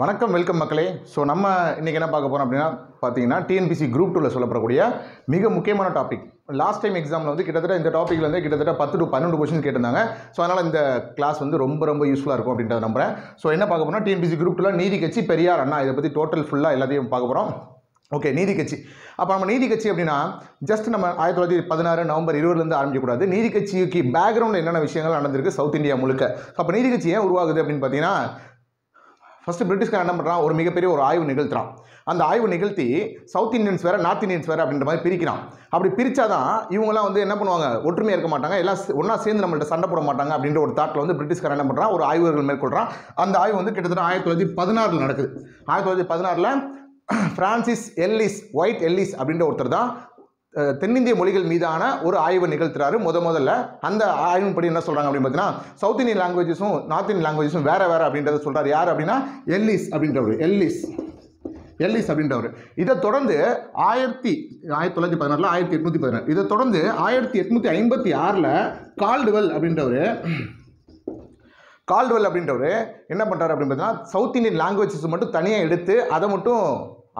வணக்கம் வெல்கம் மக்களே ஸோ நம்ம இன்றைக்கி என்ன பார்க்க போகிறோம் அப்படின்னா பார்த்தீங்கன்னா டிஎன்பிசி குரூப் டூவில் சொல்லப்படக்கூடிய மிக முக்கியமான டாபிக் லாஸ்ட் டைம் எக்ஸாமில் வந்து கிட்டத்தட்ட இந்த டாப்பிக்கில் வந்து கிட்டத்தட்ட பத்து டு பன்னெண்டு கொஸ்டின் கேட்டிருந்தாங்க ஸோ அதனால் இந்த கிளாஸ் வந்து ரொம்ப ரொம்ப யூஸ்ஃபுல்லாக இருக்கும் அப்படின்றத நம்புகிறேன் ஸோ என்ன பார்க்க போனால் டிஎன்பிசி குரூப் டூவில் நீதி கட்சி பெரியார் அண்ணா இதை பற்றி டோட்டல் ஃபுல்லாக எல்லாத்தையும் பார்க்க போகிறோம் ஓகே நீதி கட்சி அப்போ நம்ம நீதி கட்சி அப்படின்னா ஜஸ்ட் நம்ம ஆயிரத்தி தொள்ளாயிரத்தி பதினாறு நவம்பர் இருபதுலேருந்து ஆரம்பிக்கக்கூடாது நீதி கட்சிக்கு பேக்ரவுண்டில் என்னென்ன விஷயங்கள் நடந்திருக்கு சவுத் இந்தியா முழுக்க அப்போ நீதி கட்சி ஏன் உருவாகுது அப்படின்னு பார்த்தீங்கன்னா ஃபஸ்ட்டு பிரிட்டிஷ்காரன் என்ன பண்ணுறான் ஒரு மிகப்பெரிய ஒரு ஆய்வு நிகழ்த்துறான் அந்த ஆய்வு நிகழ்த்தி சவுத் இந்தியன்ஸ் வேறு நார்த் இந்தியன்ஸ் வேறு அப்படின்ற மாதிரி பிரிக்கிறான் அப்படி பிரித்தாதான் இவங்களாம் வந்து என்ன பண்ணுவாங்க ஒற்றுமையாக இருக்க மாட்டாங்க எல்லாம் ஒன்றா சேர்ந்து நம்மள்ட்ட சண்டை போட மாட்டாங்க அப்படின்ற ஒரு தாட்டில் வந்து பிரிட்டிஷ்காரன் என்ன பண்ணுறான் ஒரு ஆய்வுகள் மேற்கொள்கிறான் அந்த ஆய்வு வந்து கிட்டத்தட்ட ஆயிரத்தி தொள்ளாயிரத்தி பதினாறில் நடக்குது ஆயிரத்தி தொள்ளாயிரத்தி பதினாறில் ஃப்ரான்சிஸ் எல்லிஸ் ஒயிட் எல்லிஸ் அப்படின்ற ஒருத்தர் தான் தென்னிந்திய மொழிகள் மீதான ஒரு ஆய்வு நிகழ்த்துறாரு முத முதல்ல அந்த ஆய்வின்படி என்ன சொல்கிறாங்க அப்படின்னு பார்த்தீங்கன்னா சவுத் இந்தியன் லாங்குவேஜஸும் நார்த் இந்தியன் லாங்குவேஜஸும் வேறு வேறு அப்படின்றத சொல்கிறார் யார் அப்படின்னா எல்லிஸ் அப்படின்றவர் எல்லிஸ் எல்லிஸ் அப்படின்றவர் இதை தொடர்ந்து ஆயிரத்தி ஆயிரத்தி தொள்ளாயிரத்தி பதினாறுல ஆயிரத்தி எட்நூத்தி பதினாறு இதை தொடர்ந்து ஆயிரத்தி எட்நூற்றி ஐம்பத்தி ஆறில் கால்டுவெல் அப்படின்றவர் கால்டுவெல் அப்படின்றவர் என்ன பண்ணுறாரு அப்படின்னு பார்த்தீங்கன்னா சவுத் இந்தியன் லாங்குவேஜஸ் மட்டும் தனியாக எடுத்து அதை மட்டும்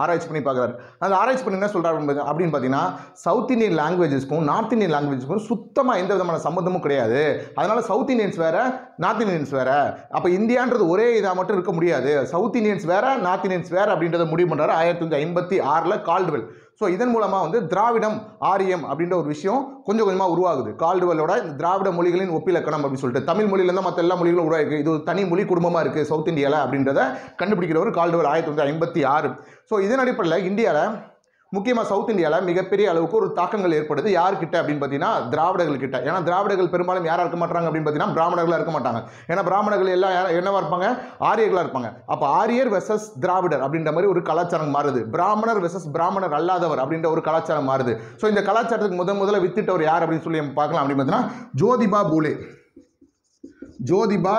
ஆராய்ச்சி பண்ணி பார்க்குறாரு அந்த ஆராய்ச்சி பண்ணி என்ன சொல்கிறார் அப்படின்னு பார்த்தீங்கன்னா சவுத் இந்தியன் லாங்குவேஜஸ்க்கும் நார்த் இந்தியன் லாங்குவேஜஸ்க்கும் சுத்தமாக எந்த விதமான சம்மந்தமும் கிடையாது அதனால் சவுத் இந்தியன்ஸ் வேறு நார்த் இந்தியன்ஸ் வேறு அப்போ இந்தியான்றது ஒரே இதாக மட்டும் இருக்க முடியாது சவுத் இந்தியன்ஸ் வேறு நார்த் இந்தியன்ஸ் வேறு அப்படின்றத முடிவு பண்ணுறாரு ஆயிரத்தி தொள்ளாயிரத்தி ஐம்பத்தி ஆறில் கால்டுவெல் ஸோ இதன் மூலமாக வந்து திராவிடம் ஆரியம் அப்படின்ற ஒரு விஷயம் கொஞ்சம் கொஞ்சமாக உருவாகுது கால்டுவலோட இந்த திராவிட மொழிகளின் ஒப்பிலக்கணம் அப்படின்னு சொல்லிட்டு தமிழ் மொழியிலேருந்து மற்ற எல்லா மொழிகளும் உருவாகி இது ஒரு தனி மொழி குடும்பமாக இருக்குது சவுத் இந்தியாவில் அப்படின்றத கண்டுபிடிக்கிற ஒரு கால்டுவல் ஆயிரத்தி தொள்ளாயிரத்தி ஐம்பத்தி ஆறு ஸோ இதன் அடிப்படையில் இந்தியாவில் முக்கியமாக சவுத் இந்தியாவில் மிகப்பெரிய அளவுக்கு ஒரு தாக்கங்கள் ஏற்படுது யார்கிட்ட அப்படின்னு பார்த்தீங்கன்னா திராவிடர்கள் கிட்ட ஏன்னா திராவிடர்கள் பெரும்பாலும் யாராக இருக்க மாட்டாங்க அப்படின்னு பார்த்தீங்கன்னா பிராமணர்களாக இருக்க மாட்டாங்க ஏன்னா பிராமணர்கள் எல்லாம் என்னவாக இருப்பாங்க ஆரியர்களாக இருப்பாங்க அப்போ ஆரியர் வெசஸ் திராவிடர் அப்படின்ற மாதிரி ஒரு கலாச்சாரம் மாறுது பிராமணர் வெசஸ் பிராமணர் அல்லாதவர் அப்படின்ற ஒரு கலாச்சாரம் மாறுது ஸோ இந்த கலாச்சாரத்துக்கு முதன் முதல்ல வித்திட்டவர் யார் அப்படின்னு சொல்லி பார்க்கலாம் அப்படின்னு பார்த்தீங்கன்னா ஜோதிபா பூலே ஜோதிபா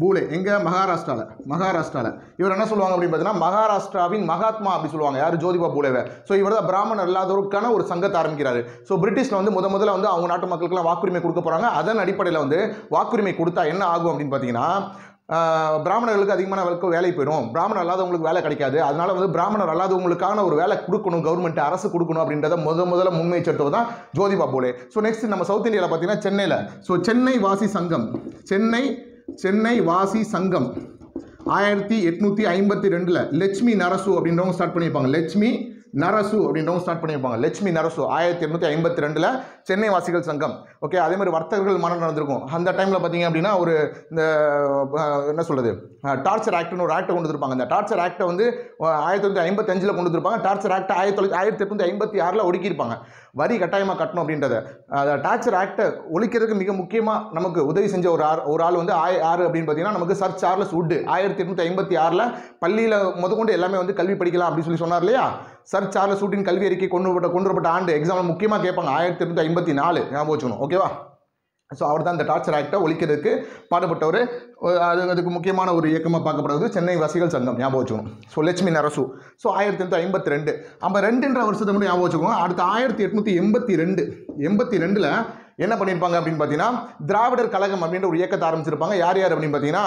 பூலே எங்கே மகாராஷ்டிராவில் மகாராஷ்டிராவில் இவர் என்ன சொல்லுவாங்க அப்படின்னு பார்த்தீங்கன்னா மகாராஷ்டிராவின் மகாத்மா அப்படி சொல்லுவாங்க யார் ஜோதிபா பூலேவை ஸோ இவர் தான் பிராமணர் இல்லாதவருக்கான ஒரு சங்கத்தை ஆரம்பிக்கிறார் ஸோ பிரிட்டிஷில் வந்து முத முதல்ல வந்து அவங்க நாட்டு மக்களுக்குலாம் வாக்குரிமை கொடுக்க போகிறாங்க அதன் அடிப்படையில் வந்து வாக்குரிமை கொடுத்தா என்ன ஆகும் அப்படின்னு பார்த்தீங்கன்னா பிராமணர்களுக்கு அதிகமான வேலைக்கு வேலை போயிடும் பிராமணர் அல்லாதவங்களுக்கு வேலை கிடைக்காது அதனால வந்து பிராமணர் அல்லாதவங்களுக்கான ஒரு வேலை கொடுக்கணும் கவர்மெண்ட் அரசு கொடுக்கணும் அப்படின்றத முத முதல்ல முன்வைச்சது தான் ஜோதிபா போலே ஸோ நெக்ஸ்ட் நம்ம சவுத் இந்தியாவில் பார்த்தீங்கன்னா சென்னையில் ஸோ சென்னை வாசி சங்கம் சென்னை சென்னை வாசி சங்கம் ஆயிரத்தி எட்நூற்றி ஐம்பத்தி ரெண்டில் லட்சுமி நரசு அப்படின்றவங்க ஸ்டார்ட் பண்ணியிருப்பாங்க லட்சுமி நரசு அப்படின்றவங்க ஸ்டார்ட் பண்ணியிருப்பாங்க லட்சுமி நரசு ஆயிரத்தி எட்நூற்றி ஐம்பத்தி ரெண்டில் சென்னை வாசிகள் சங்கம் ஓகே அதே மாதிரி வர்த்தகர்கள் மனம் நடந்திருக்கும் அந்த டைமில் பார்த்தீங்க அப்படின்னா ஒரு இந்த என்ன சொல்கிறது டார்ச்சர் ஆக்ட்னு ஒரு ஆக்டை கொண்டு வந்திருப்பாங்க அந்த டார்ச்சர் ஆக்டை வந்து ஆயிரத்தி தொள்ளாயிரத்தி ஐம்பத்தஞ்சில் கொண்டு வந்திருப்பாங்க டார்ச்சர் ஆக்ட் ஆயிரத்தி தொள்ளாயிரத்தி ஆயிரத்தி எட்நூற்றி ஐம்பத்தி ஆறில் ஒடுக்கியிருப்பாங்க வரி கட்டாயமாக கட்டணும் அப்படின்றத டாக்ஸர் ஆக்டை ஒழிக்கிறதுக்கு மிக முக்கியமாக நமக்கு உதவி செஞ்ச ஒரு ஆறு ஒரு ஆள் வந்து ஆய் ஆறு அப்படின்னு பார்த்தீங்கன்னா நமக்கு சர் சார்லஸ் உட்டு ஆயிரத்தி எட்நூற்றி ஐம்பத்தி ஆறில் பள்ளியில் முதற்கொண்டு எல்லாமே வந்து கல்வி படிக்கலாம் அப்படின்னு சொல்லி சொன்னார் இல்லையா சர் சார்லஸ் உட்டின் கல்வி அறிக்கை கொண்டு கொண்டு வரப்பட்ட ஆண்டு எக்ஸாம் முக்கியமாக கேட்பாங்க ஆயிரத்தி எட்நூற்றி ஐம்பத்தி நாலு ஞாபகம் வச்சுக்கணும் ஓகேவா ஸோ அவர் தான் இந்த டார்ச்சர் ஆக்டை ஒழிக்கிறதுக்கு பாடுபட்டவர் அது அதுக்கு முக்கியமான ஒரு இயக்கமாக பார்க்கப்படுவது சென்னை வசிகள் சங்கம் ஞாபகம் வச்சுக்கணும் ஸோ லட்சுமி நரசு ஸோ ஆயிரத்தி எண்ணூற்றி ஐம்பத்தி ரெண்டு ஐம்பது ரெண்டுன்ற வருஷத்தை மட்டும் ஞாபகம் வச்சுக்கணும் அடுத்த ஆயிரத்தி எட்நூற்றி எண்பத்தி ரெண்டு எண்பத்தி ரெண்டில் என்ன பண்ணியிருப்பாங்க அப்படின்னு பார்த்தீங்கன்னா திராவிடர் கழகம் அப்படின்ற ஒரு இயக்கத்தை ஆரம்பிச்சிருப்பாங்க யார் யார் அப்படின்னு பார்த்தீங்கன்னா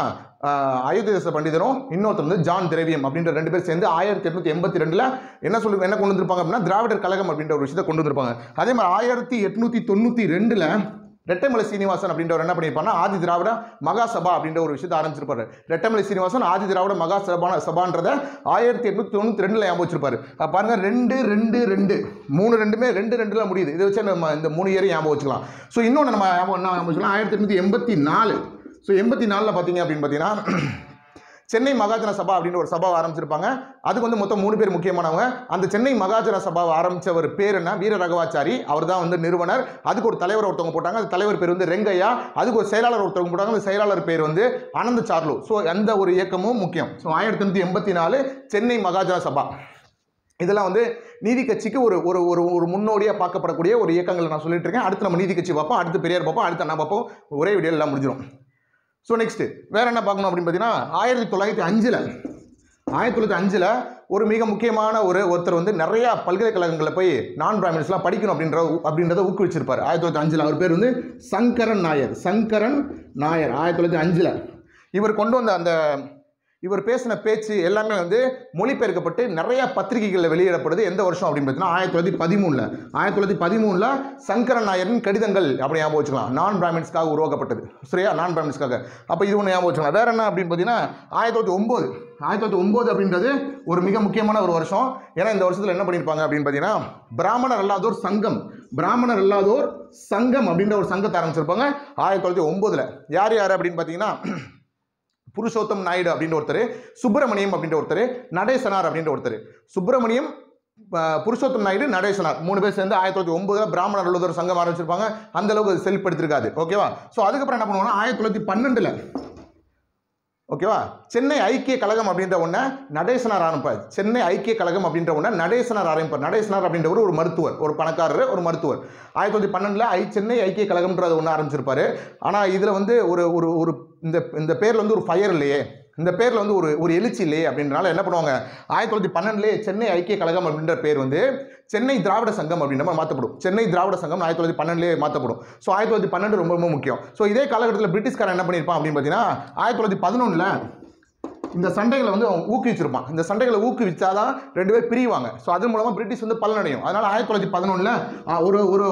அயோத்தியதேச பண்டிதரும் இன்னொருத்தர் வந்து ஜான் திரவியம் அப்படின்ற ரெண்டு பேர் சேர்ந்து ஆயிரத்தி எட்நூற்றி எண்பத்தி ரெண்டில் என்ன சொல்லு என்ன கொண்டு வந்திருப்பாங்க அப்படின்னா திராவிடர் கழகம் அப்படின்ற ஒரு விஷயத்தை கொண்டு வந்திருப்பாங்க அதே மாதிரி ஆயிரத்தி எட்நூற்றி தொண்ணூற்றி ரெண்டில் ரெட்டமலை சீனிவாசன் அப்படின்ற என்ன பண்ணியிருப்பார்னா ஆதி திராவிட மகாசபா அப்படின்ற ஒரு விஷயத்தை ஆரம்பிச்சிருப்பாரு ரெட்டமலை சீனிவாசன் ஆதி திராவிட மகா சபான ஆயிரத்தி எட்நூத்தி தொண்ணூற்றி ரெண்டில் ஞாபகம் வச்சிருப்பாரு பாருங்க ரெண்டு ரெண்டு ரெண்டு மூணு ரெண்டுமே ரெண்டு ரெண்டுல முடியுது இதை வச்சு நம்ம இந்த மூணு இயரையும் ஞாபகம் வச்சுக்கலாம் ஸோ இன்னொன்று நம்ம ஞாபகம் என்ன ஞாபகம் வச்சுக்கலாம் ஆயிரத்தி எட்நூத்தி எண்பத்தி நாலு ஸோ எண்பத்தி நாலில் பார்த்தீங்க அப்படின்னு பார்த்தீங்கன்னா சென்னை மகாஜன சபா அப்படின்னு ஒரு சபாவை ஆரம்பிச்சிருப்பாங்க அதுக்கு வந்து மொத்தம் மூணு பேர் முக்கியமானவங்க அந்த சென்னை மகாஜன சபாவை ஆரம்பித்தவர் பேர் என்ன வீர ரகவாச்சாரி அவர் தான் வந்து நிறுவனர் அதுக்கு ஒரு தலைவர் ஒருத்தவங்க போட்டாங்க அந்த தலைவர் பேர் வந்து ரெங்கையா அதுக்கு ஒரு செயலாளர் ஒருத்தவங்க போட்டாங்க அந்த செயலாளர் பேர் வந்து அனந்த சார்லு ஸோ அந்த ஒரு இயக்கமும் முக்கியம் ஸோ ஆயிரத்தி தொண்ணூற்றி எண்பத்தி நாலு சென்னை மகாஜன சபா இதெல்லாம் வந்து நீதி கட்சிக்கு ஒரு ஒரு ஒரு ஒரு முன்னோடியாக பார்க்கப்படக்கூடிய ஒரு இயக்கங்களை நான் சொல்லிட்டு இருக்கேன் அடுத்து நம்ம நீதி கட்சி பார்ப்போம் அடுத்து பெரியார் பார்ப்போம் அடுத்து நான் பார்ப்போம் ஒரே வீடியோ எல்லாம் முடிஞ்சிடும் ஸோ நெக்ஸ்ட்டு வேறு என்ன பார்க்கணும் அப்படின்னு பார்த்தீங்கன்னா ஆயிரத்தி தொள்ளாயிரத்தி அஞ்சில் ஆயிரத்தி தொள்ளாயிரத்தி அஞ்சில் ஒரு மிக முக்கியமான ஒரு ஒருத்தர் வந்து நிறையா பல்கலைக்கழகங்களில் போய் நான் பிராமின்ஸ்லாம் படிக்கணும் அப்படின்ற அப்படின்றத ஊக்குவிச்சிருப்பார் ஆயிரத்தி தொள்ளாயிரத்தி அஞ்சில் அவர் பேர் வந்து சங்கரன் நாயர் சங்கரன் நாயர் ஆயிரத்தி தொள்ளாயிரத்தி அஞ்சில் இவர் கொண்டு வந்த அந்த இவர் பேசின பேச்சு எல்லாமே வந்து மொழிபெயர்க்கப்பட்டு நிறைய பத்திரிகைகளில் வெளியிடப்படுது எந்த வருஷம் அப்படின்னு பார்த்தீங்கன்னா ஆயிரத்தி தொள்ளாயிரத்தி பதிமூணில் ஆயிரத்தி தொள்ளாயிரத்தி பதிமூணில் சங்கரன் நாயரின் கடிதங்கள் அப்படி ஞாபகம் வச்சுக்கலாம் நான் பிராமின்ஸ்க்காக உருவாக்கப்பட்டது சரியா நான் பிராமின்ஸ்க்காக அப்போ இது ஒன்று ஞாபகம் வச்சுக்கலாம் வேறு என்ன அப்படின்னு பார்த்தீங்கன்னா ஆயிரத்தி தொள்ளாயிரத்தி ஒம்பது ஆயிரத்தி தொள்ளாயிரத்தி ஒம்பது அப்படின்றது ஒரு மிக முக்கியமான ஒரு வருஷம் ஏன்னா இந்த வருஷத்தில் என்ன பண்ணியிருப்பாங்க அப்படின்னு பார்த்தீங்கன்னா பிராமணர் அல்லாதோர் சங்கம் பிராமணர் அல்லாதோர் சங்கம் அப்படின்ற ஒரு சங்கத்தை ஆரம்பிச்சிருப்பாங்க ஆயிரத்தி தொள்ளாயிரத்தி ஒம்பதில் யார் யார் அப்படின்னு பார்த்தீங்கன்னா புருஷோத்தம் நாயுடு அப்படின்ற ஒருத்தர் சுப்பிரமணியம் அப்படின்ற ஒருத்தர் நடேசனார் அப்படின்ற ஒருத்தர் சுப்பிரமணியம் புருஷோத்தம் நாயுடு நடேசனார் மூணு பேர் சேர்ந்து ஆயிரத்தி தொள்ளாயிரத்தி ஒன்பதுல பிராமணர் உள்ளதொரு சங்கம் ஆரம்பிச்சிருப்பாங்க அந்த அளவுக்கு அது செல்ஃப் ஓகேவா ஸோ அதுக்கப்புறம் என்ன பண்ணுவோம்னா ஆயிரத்தி தொள்ளாயிரத்தி பன்னெண்டில் ஓகேவா சென்னை ஐக்கிய கழகம் அப்படின்ற ஒன்று நடேசனார் ஆரம்பிப்பார் சென்னை ஐக்கிய கழகம் அப்படின்ற ஒன்று நடேசனார் ஆரம்பிப்பார் நடேசனார் அப்படின்றவர் ஒரு மருத்துவர் ஒரு பணக்காரர் ஒரு மருத்துவர் ஆயிரத்தி தொள்ளாயிரத்தி பன்னெண்டில் ஐ சென்னை ஐக்கிய கழகம்ன்றது ஒன்று ஆரம்பிச்சிருப்பாரு ஆனால் இதில் வந்து ஒரு ஒரு ஒரு இந்த இந்த பேரில் வந்து ஒரு ஃபயர் இல்லையே இந்த பேரில் வந்து ஒரு ஒரு எழுச்சி இல்லையே அப்படின்றனால என்ன பண்ணுவாங்க ஆயிரத்தி தொள்ளாயிரத்தி பன்னெண்டுலேயே சென்னை ஐக்கிய கழகம் அப்படின்ற பேர் வந்து சென்னை திராவிட சங்கம் அப்படின்ற மாதிரி மாற்றப்படும் சென்னை திராவிட சங்கம் ஆயிரத்தி தொள்ளாயிரத்தி பன்னெண்டுலேயே மாற்றப்படும் ஸோ ஆயிரத்தி தொள்ளாயிரத்தி பன்னெண்டு ரொம்ப ரொம்ப முக்கியம் ஸோ இதே காலகட்டத்தில் பிரிட்டிஷ்காரன் என்ன பண்ணியிருப்பான் அப்படின்னு பார்த்தீங்கன்னா ஆயிரத்தி தொள்ளாயிரத்தி பதினொன்றில் இந்த சண்டைகளை வந்து அவன் ஊக்குவிச்சிருப்பான் இந்த சண்டைகளை ஊக்குவிச்சா தான் ரெண்டு பேர் பிரிவாங்க ஸோ அது மூலமாக பிரிட்டிஷ் வந்து பலனடையும் அதனால் ஆயிரத்தி தொள்ளாயிரத்தி பதினொன்றில் ஒரு ஒரு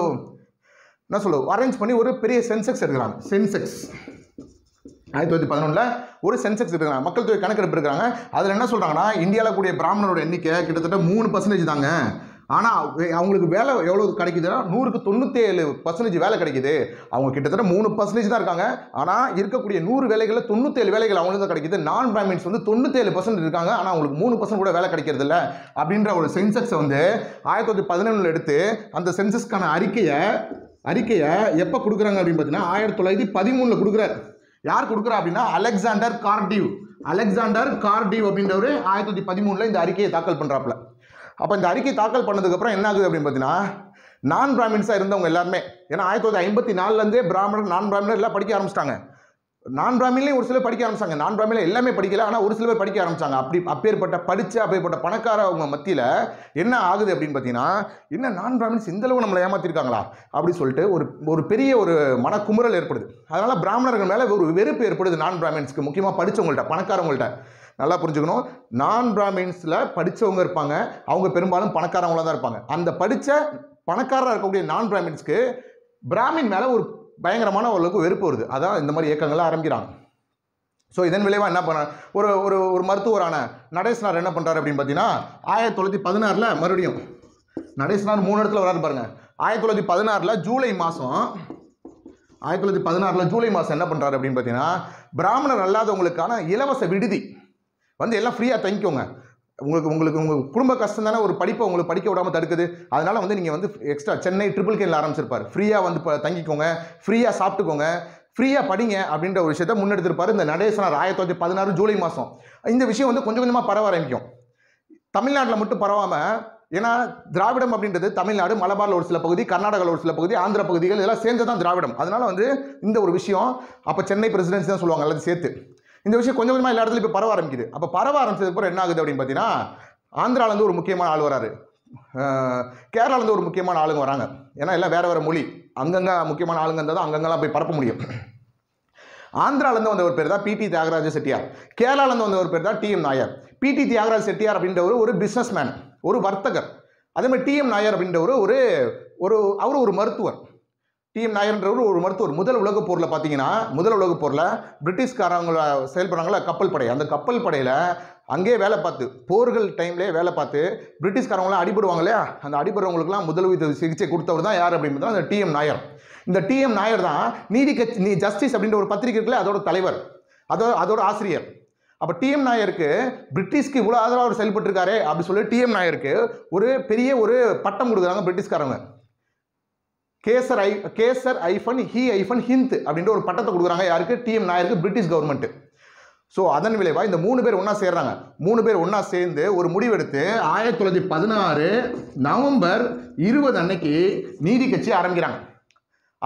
என்ன சொல்லுவோம் அரேஞ்ச் பண்ணி ஒரு பெரிய சென்செக்ஸ் எடுக்கிறாங்க சென்செக்ஸ் ஆயிரத்தி தொள்ளாயிரத்தி பதினொன்றில் ஒரு சென்செக்ஸ் எடுக்கிறாங்க மக்கள் தொகை கணக்கெடுப்பு இருக்கிறாங்க அதில் என்ன சொல்கிறாங்கன்னா இந்தியாவில் கூடிய பிராமணரோட எண்ணிக்கை கிட்டத்தட்ட மூணு பர்சன்டேஜ் தாங்க ஆனால் அவங்களுக்கு வேலை எவ்வளோ கிடைக்குதுன்னா நூறுக்கு தொண்ணூற்றேழு பர்சன்டேஜ் வேலை கிடைக்குது அவங்க கிட்டத்தட்ட மூணு பர்சன்டேஜ் தான் இருக்காங்க ஆனால் இருக்கக்கூடிய நூறு வேலைகளில் தொண்ணூற்றேழு வேலைகள் அவங்களுக்கு தான் கிடைக்குது நான் பிராமின்ஸ் வந்து தொண்ணூற்றேழு பர்சன்ட் இருக்காங்க ஆனால் அவங்களுக்கு மூணு பர்சன்ட் கூட வேலை கிடைக்கிறது இல்லை அப்படின்ற ஒரு சென்செக்ஸை வந்து ஆயிரத்தி தொள்ளாயிரத்தி பதினொன்றில் எடுத்து அந்த சென்செக்ஸ்க்கான அறிக்கையை அறிக்கையை எப்போ கொடுக்குறாங்க அப்படின்னு பார்த்தீங்கன்னா ஆயிரத்தி தொள்ளாயிரத்தி பதிமூணில் கொடுக்குறாரு யார் கொடுக்குறா அப்படின்னா அலெக்சாண்டர் கார்டிவ் அலெக்சாண்டர் கார்டிவ் அப்படின்றவர் ஆயிரத்தி தொள்ளாயிரத்தி பதிமூணில் இந்த அறிக்கையை தாக்கல் பண்ணுறாப்புல அப்போ இந்த அறிக்கை தாக்கல் பண்ணதுக்கப்புறம் என்ன ஆகுது அப்படின்னு பார்த்தீங்கன்னா நான் பிராமின்ஸாக இருந்தவங்க எல்லாருமே ஏன்னா ஆயிரத்தி தொள்ளாயிரத்தி ஐம்பத்தி நாலுலேருந்தே பிராமணர் நான் பிராமணர் எல்லாம் படிக்க ஆரம்பிச்சிட்டாங்க நான் பிராமின்லேயும் ஒரு சிலர் படிக்க ஆரம்பிச்சாங்க நான் பிராமினில் எல்லாமே படிக்கல ஆனால் ஒரு சில பேர் படிக்க ஆரம்பிச்சாங்க அப்படி அப்பேற்பட்ட படித்த அப்பேற்பட்ட பணக்கார அவங்க மத்தியில் என்ன ஆகுது அப்படின்னு பார்த்தீங்கன்னா என்ன நான் பிராமின்ஸ் இந்தளவு நம்மளை ஏமாற்றிருக்காங்களா அப்படி சொல்லிட்டு ஒரு ஒரு பெரிய ஒரு மனக்குமுறல் ஏற்படுது அதனால் பிராமணர்கள் மேலே ஒரு வெறுப்பு ஏற்படுது நான் பிராமின்ஸ்க்கு முக்கியமாக படித்தவங்கள்ட்ட பணக்காரவங்கள்ட்ட நல்லா புரிஞ்சுக்கணும் நான் பிராமின்ஸில் படித்தவங்க இருப்பாங்க அவங்க பெரும்பாலும் பணக்காரவங்களாக தான் இருப்பாங்க அந்த படித்த பணக்காரராக இருக்கக்கூடிய நான் பிராமின்ஸ்க்கு பிராமின் மேலே ஒரு பயங்கரமான ஓரளவுக்கு வெறுப்பு வருது அதான் இந்த மாதிரி இயக்கங்களை ஆரம்பிக்கிறாங்க ஸோ இதன் விளைவாக என்ன பண்ண ஒரு ஒரு ஒரு மருத்துவரான நடேசனார் என்ன பண்ணுறாரு அப்படின்னு பார்த்தீங்கன்னா ஆயிரத்தி தொள்ளாயிரத்தி பதினாறில் மறுபடியும் நடேசனார் மூணு இடத்துல வராது பாருங்கள் ஆயிரத்தி தொள்ளாயிரத்தி பதினாறில் ஜூலை மாதம் ஆயிரத்தி தொள்ளாயிரத்தி பதினாறில் ஜூலை மாதம் என்ன பண்ணுறாரு அப்படின்னு பார்த்தீங்கன்னா பிராமணர் அல்லாதவங்களுக்கான இலவச விடுதி வந்து எல்லாம் ஃப்ரீயாக தங்கிக்கோங்க உங்களுக்கு உங்களுக்கு உங்கள் குடும்ப கஷ்டம் தானே ஒரு படிப்பை உங்களுக்கு படிக்க விடாமல் தடுக்குது அதனால் வந்து நீங்கள் வந்து எக்ஸ்ட்ரா சென்னை ட்ரிபிள் கேல ஆரம்பிச்சிருப்பார் ஃப்ரீயாக வந்து தங்கிக்கோங்க ஃப்ரீயாக சாப்பிட்டுக்கோங்க ஃப்ரீயாக படிங்க அப்படின்ற ஒரு விஷயத்த முன்னெடுத்திருப்பார் இந்த நடேசனார் ஆயிரத்தி தொள்ளாயிரத்தி பதினாறு ஜூலை மாதம் இந்த விஷயம் வந்து கொஞ்சம் கொஞ்சமாக பரவ ஆரம்பிக்கும் தமிழ்நாட்டில் மட்டும் பரவாமல் ஏன்னா திராவிடம் அப்படின்றது தமிழ்நாடு மலபாரில் ஒரு சில பகுதி கர்நாடகாவில் ஒரு சில பகுதி ஆந்திர பகுதிகள் இதெல்லாம் சேர்ந்து தான் திராவிடம் அதனால் வந்து இந்த ஒரு விஷயம் அப்போ சென்னை பிரசிடென்சி தான் சொல்லுவாங்க எல்லாத்தையும் சேர்த்து இந்த விஷயம் கொஞ்சம் கொஞ்சமாக எல்லா இடத்துல இப்போ பரவ ஆரம்பிக்குது அப்போ பரவ அப்புறம் என்ன ஆகுது அப்படின்னு பார்த்தீங்கன்னா ஆந்திராலேருந்து ஒரு முக்கியமான ஆள் வராரு கேரளாலேருந்து ஒரு முக்கியமான ஆளுங்க வராங்க ஏன்னா எல்லாம் வேறு வேறு மொழி அங்கங்கே முக்கியமான ஆளுங்க இருந்தால் தான் அங்கங்கெல்லாம் போய் பரப்ப முடியும் ஆந்திராலேருந்து வந்த ஒரு பேர் தான் பிடி தியாகராஜ செட்டியார் கேரளாலேருந்து வந்த ஒரு பேர் தான் டிஎம் நாயர் பிடி தியாகராஜ செட்டியார் அப்படின்றவர் ஒரு பிஸ்னஸ் மேன் ஒரு வர்த்தகர் அதே மாதிரி டிஎம் நாயர் அப்படின்றவர் ஒரு ஒரு அவர் ஒரு மருத்துவர் டிஎம் நாயர்ன்றவர் ஒரு மருத்துவர் முதல் உலகப் போரில் பார்த்தீங்கன்னா முதல் உலகப் போரில் பிரிட்டிஷ்காரங்கள செயல்படுறாங்களா கப்பல் படை அந்த கப்பல் படையில் அங்கேயே வேலை பார்த்து போர்கள் டைம்லேயே வேலை பார்த்து பிரிட்டிஷ்காரங்களாம் அடிபடுவாங்க இல்லையா அந்த அடிபடுறவங்களுக்குலாம் முதலுதவி சிகிச்சை கொடுத்தவர் தான் யார் அப்படின்னு அந்த டிஎம் நாயர் இந்த டிஎம் நாயர் தான் நீதி கட்சி நீ ஜஸ்டிஸ் அப்படின்ற ஒரு பத்திரிகை இருக்குல்ல அதோட தலைவர் அதோ அதோட ஆசிரியர் அப்போ டிஎம் நாயருக்கு பிரிட்டிஷ்க்கு இவ்வளோ ஆதரவாக அவர் செயல்பட்டுருக்காரு அப்படின்னு சொல்லி டிஎம் நாயருக்கு ஒரு பெரிய ஒரு பட்டம் கொடுக்குறாங்க பிரிட்டிஷ்காரங்க கேசர் ஐ கேசர் ஐஃபன் ஹி ஐஃபன் ஹிந்த் அப்படின்ற ஒரு பட்டத்தை கொடுக்குறாங்க யாருக்கு டிஎம் நாயருக்கு பிரிட்டிஷ் கவர்மெண்ட்டு ஸோ அதன் விளைவாக இந்த மூணு பேர் ஒன்றா சேர்றாங்க மூணு பேர் ஒன்றா சேர்ந்து ஒரு முடிவெடுத்து ஆயிரத்தி தொள்ளாயிரத்தி பதினாறு நவம்பர் இருபது அன்னைக்கு நீதி கட்சி ஆரம்பிக்கிறாங்க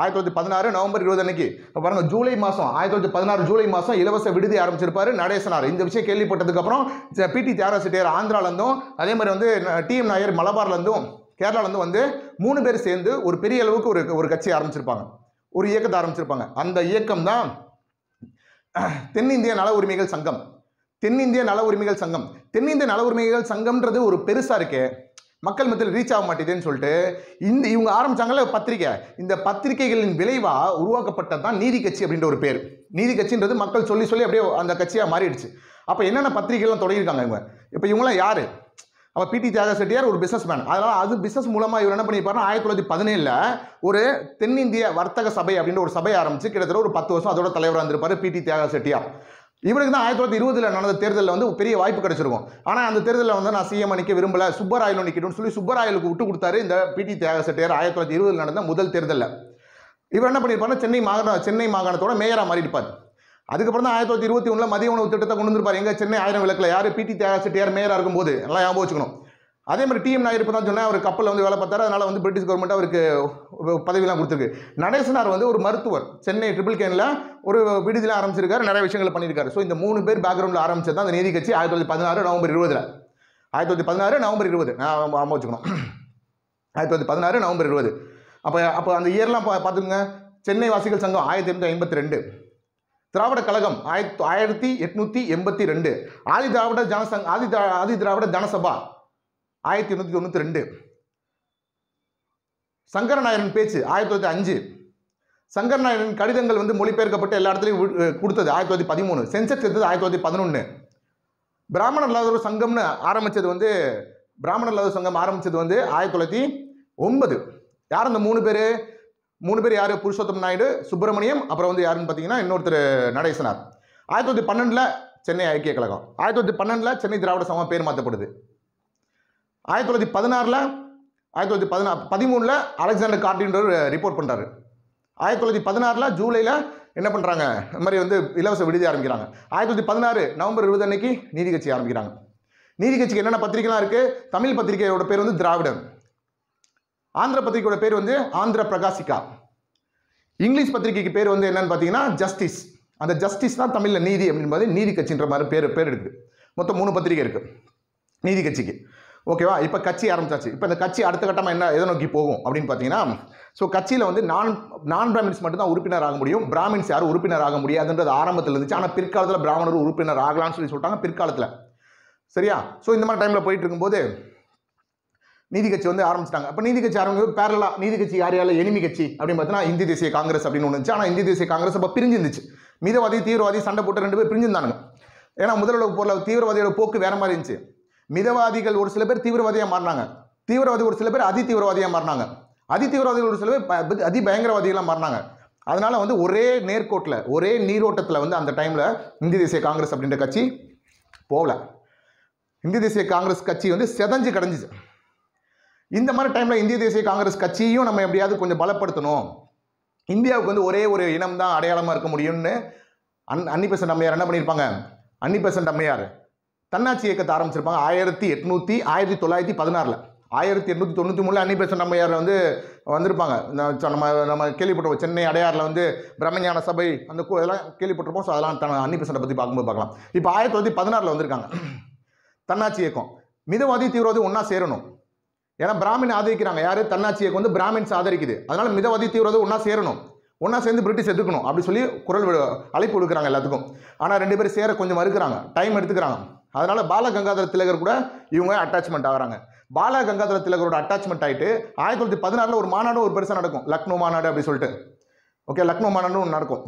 ஆயிரத்தி தொள்ளாயிரத்தி பதினாறு நவம்பர் இருபது அன்னைக்கு இப்போ பாருங்கள் ஜூலை மாதம் ஆயிரத்தி தொள்ளாயிரத்தி பதினாறு ஜூலை மாதம் இலவச விடுதி ஆரம்பிச்சிருப்பார் நடேசனார் இந்த விஷயம் கேள்விப்பட்டதுக்கப்புறம் பிடி தியாகராசிட்டியார் ஆந்திராலேருந்தும் அதே மாதிரி வந்து டிஎம் நாயர் மலபார்லேருந்தும் கேரளாவிலேருந்து வந்து மூணு பேர் சேர்ந்து ஒரு பெரிய அளவுக்கு ஒரு ஒரு கட்சியை ஆரம்பிச்சிருப்பாங்க ஒரு இயக்கத்தை ஆரம்பிச்சிருப்பாங்க அந்த இயக்கம் தான் தென்னிந்திய நல உரிமைகள் சங்கம் தென்னிந்திய நல உரிமைகள் சங்கம் தென்னிந்திய நல உரிமைகள் சங்கம்ன்றது ஒரு பெருசாக இருக்கே மக்கள் மத்தியில் ரீச் ஆக மாட்டேதுன்னு சொல்லிட்டு இந்த இவங்க ஆரம்பித்தாங்களே பத்திரிக்கை இந்த பத்திரிகைகளின் விளைவாக உருவாக்கப்பட்டது தான் நீதி கட்சி அப்படின்ற ஒரு பேர் நீதி கட்சின்றது மக்கள் சொல்லி சொல்லி அப்படியே அந்த கட்சியாக மாறிடுச்சு அப்போ என்னென்ன பத்திரிகைகள்லாம் தொடங்கியிருக்காங்க இவங்க இப்போ இவங்களாம் யார் அப்போ பிடி தியாக செட்டியார் ஒரு பிஸ்னஸ் மேன் அதனால் அது பிஸ்னஸ் மூலமாக இவர் என்ன பண்ணிப்பார் ஆயிரத்தி தொள்ளாயிரத்தி பதினேழில் ஒரு தென்னிந்திய வர்த்தக சபை அப்படின்ற ஒரு சபை ஆரம்பிச்சு கிட்டத்தட்ட ஒரு பத்து வருஷம் அதோட தலைவராக இருந்திருப்பார் பிடி தியாக செட்டியார் இவருக்கு தான் ஆயிரத்தி தொள்ளாயிரத்தி இருபதில் நடந்த தேர்தலில் வந்து பெரிய வாய்ப்பு கிடைச்சிருக்கும் ஆனால் அந்த தேர்தலில் வந்து நான் சிஎம் அணிக்க விரும்பல சுப்பராயல் அணிக்கணும்னு சொல்லி சுப்பராயலுக்கு விட்டு கொடுத்தாரு இந்த பிடி தியாக செட்டியார் ஆயிரத்தி தொள்ளாயிரத்தி இருபதில் நடந்த முதல் தேர்தலில் இவர் என்ன பண்ணியிருப்பாருன்னா சென்னை மாகாண சென்னை மாகாணத்தோட மேயராக மாறியிருப்பார் அதுக்கப்புறம் தான் ஆயிரத்தி தொள்ளாயிரத்தி இருபத்தி ஒன்றில் மதிய உணவு திட்டத்தை கொண்டு வந்திருப்பார் எங்கள் சென்னை ஆயிரம் விளக்கில் யார் பிடி தியாக செட்டியார் மேயராக இருக்கும்போது நல்லா ஞாபகம் வச்சுக்கணும் அதே மாதிரி டிஎம் நாயர் இப்போ தான் சொன்னால் அவர் கப்பலில் வந்து வேலை பார்த்தாரு அதனால் வந்து பிரிட்டிஷ் கவர்மெண்ட் அவருக்கு பதவியெலாம் கொடுத்துருக்கு நடேசனார் வந்து ஒரு மருத்துவர் சென்னை ட்ரிபிள் கேனில் ஒரு விடுதியில் ஆரம்பிச்சிருக்காரு நிறைய விஷயங்கள் பண்ணியிருக்காரு ஸோ இந்த மூணு பேர் பேக்ரவுண்டில் ஆரம்பிச்சது தான் அந்த நீதி கட்சி ஆயிரத்தி தொள்ளாயிரத்தி பதினாறு நவம்பர் இருபதில் ஆயிரத்தி தொள்ளாயிரத்தி பதினாறு நவம்பர் இருபது நான் ஆமாம் வச்சுக்கணும் ஆயிரத்தி தொள்ளாயிரத்தி பதினாறு நவம்பர் இருபது அப்போ அப்போ அந்த இயர்லாம் பார்த்துங்க சென்னை வாசிகள் சங்கம் ஆயிரத்தி எண்ணூற்றி ஐம்பத்தி ரெண்டு திராவிட கழகம் ஆயிரத்தி ஆயிரத்தி எட்நூற்றி எண்பத்தி ரெண்டு ஆதி திராவிட ஜனசங் ஆதி ஆதி திராவிட ஜனசபா ஆயிரத்தி எண்ணூற்றி தொண்ணூற்றி ரெண்டு சங்கரநாயரன் பேச்சு ஆயிரத்தி தொள்ளாயிரத்தி அஞ்சு சங்கரநாயரன் கடிதங்கள் வந்து மொழிபெயர்க்கப்பட்டு எல்லா இடத்துலையும் கொடுத்தது ஆயிரத்தி தொள்ளாயிரத்தி பதிமூணு சென்செக்ஸ் எடுத்தது ஆயிரத்தி தொள்ளாயிரத்தி பதினொன்று பிராமணர் இல்லாதவர் சங்கம்னு ஆரம்பித்தது வந்து பிராமணர் இல்லாத சங்கம் ஆரம்பித்தது வந்து ஆயிரத்தி தொள்ளாயிரத்தி ஒன்பது யார் அந்த மூணு பேர் மூணு பேர் யார் புருஷோத்தம் நாயுடு சுப்பிரமணியம் அப்புறம் வந்து யாருன்னு பார்த்தீங்கன்னா இன்னொருத்தர் நடேசனார் ஆயிரத்தி தொள்ளாயிரத்தி பன்னெண்டில் சென்னை ஐக்கிய கழகம் ஆயிரத்தி தொள்ளாயிரத்தி பன்னெண்டில் சென்னை திராவிட சமம் பேர் மாற்றப்படுது ஆயிரத்தி தொள்ளாயிரத்தி பதினாறில் ஆயிரத்தி தொள்ளாயிரத்தி பதினா பதிமூணில் அலெக்சாண்டர் கார்டின்றவர் ரிப்போர்ட் பண்ணுறாரு ஆயிரத்தி தொள்ளாயிரத்தி பதினாறில் ஜூலையில் என்ன பண்ணுறாங்க இந்த மாதிரி வந்து இலவச விடுதி ஆரம்பிக்கிறாங்க ஆயிரத்தி தொள்ளாயிரத்தி பதினாறு நவம்பர் இருபது அன்னைக்கு நீதி கட்சி ஆரம்பிக்கிறாங்க நீதி கட்சிக்கு என்னென்ன பத்திரிகைலாம் இருக்குது தமிழ் பத்திரிகையோட பேர் வந்து திராவிடம் ஆந்திர பத்திரிகையோட பேர் வந்து ஆந்திர பிரகாசிகா இங்கிலீஷ் பத்திரிகைக்கு பேர் வந்து என்னன்னு பார்த்தீங்கன்னா ஜஸ்டிஸ் அந்த ஜஸ்டிஸ் தான் தமிழில் நீதி பார்த்து நீதி கட்சின்ற மாதிரி பேர் பேர் இருக்குது மொத்தம் மூணு பத்திரிகை இருக்குது நீதி கட்சிக்கு ஓகேவா இப்போ கட்சி ஆரம்பிச்சாச்சு இப்போ இந்த கட்சி அடுத்த கட்டமாக என்ன எதை நோக்கி போகும் அப்படின்னு பார்த்தீங்கன்னா ஸோ கட்சியில் வந்து நான் நான் பிராமின்ஸ் மட்டும்தான் உறுப்பினர் ஆக முடியும் பிராமின்ஸ் யாரும் உறுப்பினர் ஆக முடியாதுன்றது ஆரம்பத்தில் இருந்துச்சு ஆனால் பிற்காலத்தில் பிராமணர் உறுப்பினர் ஆகலாம்னு சொல்லி சொல்லிட்டாங்க பிற்காலத்தில் சரியா ஸோ இந்த மாதிரி டைமில் போயிட்டு இருக்கும்போது நீதி கட்சி வந்து ஆரம்பிச்சிட்டாங்க அப்போ நீதி கட்சி ஆரம்பிச்சு பேரலா நீதி கட்சி யார் யாரில் எனிமி கட்சி அப்படின்னு பார்த்தீங்கன்னா இந்திய தேசிய காங்கிரஸ் அப்படின்னு ஒன்று இருந்துச்சு ஆனால் இந்திய தேசிய காங்கிரஸ் அப்போ பிரிஞ்சிருந்துச்சு மிதவாதி தீவிரவாதி சண்டை போட்டு ரெண்டு பேர் பிரிஞ்சிருந்தாங்க ஏன்னா முதலுலக போல தீவிரவாதியோட போக்கு வேற மாதிரி இருந்துச்சு மிதவாதிகள் ஒரு சில பேர் தீவிரவாதியாக மாறினாங்க தீவிரவாதி ஒரு சில பேர் அதி தீவிரவாதியாக மாறினாங்க அதி தீவிரவாதிகள் ஒரு சில பேர் அதி பயங்கரவாதிகளாக மாறினாங்க அதனால வந்து ஒரே நேர்கோட்டில் ஒரே நீரோட்டத்தில் வந்து அந்த டைமில் இந்திய தேசிய காங்கிரஸ் அப்படின்ற கட்சி போகல இந்திய தேசிய காங்கிரஸ் கட்சி வந்து செதஞ்சு கிடஞ்சிச்சு இந்த மாதிரி டைமில் இந்திய தேசிய காங்கிரஸ் கட்சியும் நம்ம எப்படியாவது கொஞ்சம் பலப்படுத்தணும் இந்தியாவுக்கு வந்து ஒரே ஒரு இனம் தான் அடையாளமாக இருக்க முடியும்னு அன் அன்னிபெசன்ட் அம்மையார் என்ன பண்ணியிருப்பாங்க பெசன்ட் அம்மையார் தன்னாட்சி இயக்கத்தை ஆரம்பிச்சிருப்பாங்க ஆயிரத்தி எட்நூற்றி ஆயிரத்தி தொள்ளாயிரத்தி பதினாறில் ஆயிரத்தி எட்நூற்றி தொண்ணூற்றி மூணில் அன்னிபெசன்ட் அம்மையார் வந்து வந்திருப்பாங்க நம்ம நம்ம கேள்விப்பட்டோம் சென்னை அடையாரில் வந்து பிரம்மஞான சபை அந்த இதெல்லாம் கேள்விப்பட்டிருப்போம் ஸோ அதெல்லாம் தன் அன்னிபெசண்டை பற்றி பார்க்கும்போது பார்க்கலாம் இப்போ ஆயிரத்தி தொள்ளாயிரத்தி பதினாறில் வந்திருக்காங்க தன்னாட்சி இயக்கம் மிதவாதி தீவிரவாதி ஒன்றா சேரணும் ஏன்னா பிராமின் ஆதரிக்கிறாங்க யார் தன்னாட்சியை வந்து பிராமின்ஸ் ஆதரிக்குது அதனால் மிதவாதி தீவிரவாதி ஒன்றா சேரணும் ஒன்றா சேர்ந்து பிரிட்டிஷ் எதுக்கணும் அப்படி சொல்லி குரல் அழைப்பு கொடுக்குறாங்க எல்லாத்துக்கும் ஆனால் ரெண்டு பேரும் சேர கொஞ்சம் மறுக்கிறாங்க டைம் எடுத்துக்கிறாங்க அதனால் பால கங்காதர திலகர் கூட இவங்க அட்டாச்மெண்ட் ஆகிறாங்க பால கங்காதர திலகரோட அட்டாச்மெண்ட் ஆகிட்டு ஆயிரத்தி தொள்ளாயிரத்தி பதினாறில் ஒரு மாநாடு ஒரு பெருசாக நடக்கும் லக்னோ மாநாடு அப்படி சொல்லிட்டு ஓகே லக்னோ மாநாடு ஒன்று நடக்கும்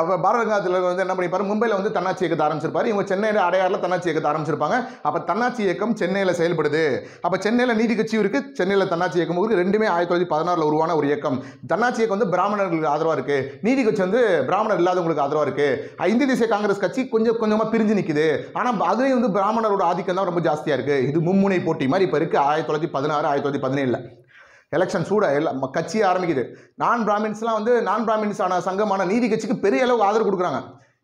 அப்புறம் பாரத கங்கா வந்து என்ன பண்ணிப்பார் மும்பையில் வந்து தன்னாட்சி இயக்கத்தை ஆரம்பிச்சிருப்பார் இவங்க சென்னையில் அடையாறில் தன்னாட்சி இயக்கத்தை ஆரம்பிச்சிருப்பாங்க அப்போ தன்னாட்சி இயக்கம் சென்னையில் செயல்படுது அப்போ சென்னையில் நீதி கட்சி இருக்குது சென்னையில் தன்னாட்சி இயக்கம் இருக்குது ரெண்டுமே ஆயிரத்தி தொள்ளாயிரத்தி பதினாறில் உருவான ஒரு இயக்கம் தன்னாட்சி இயக்கம் வந்து பிராமணர்களுக்கு ஆதரவாக இருக்குது நீதி கட்சி வந்து பிராமணர் இல்லாதவங்களுக்கு ஆதரவாக இருக்குது இந்திய தேசிய காங்கிரஸ் கட்சி கொஞ்சம் கொஞ்சமாக பிரிஞ்சு நிற்குது ஆனால் அதுலேயும் வந்து பிராமணரோட ஆதிக்கம் தான் ரொம்ப ஜாஸ்தியாக இருக்குது இது மும்முனை போட்டி மாதிரி இப்போ இருக்குது ஆயிரத்தி தொள்ளாயிரத்தி பதினாறு ஆயிரத்தி தொள்ளாயிரத்தி பதினேழில் எலெக்ஷன் சூட எல்லாம் கட்சியை ஆரம்பிக்குது நான் பிராமின்ஸ்லாம் வந்து நான் பிராமின்ஸான சங்கமான நீதி கட்சிக்கு பெரிய அளவுக்கு ஆதரவு கொடுக்குறாங்க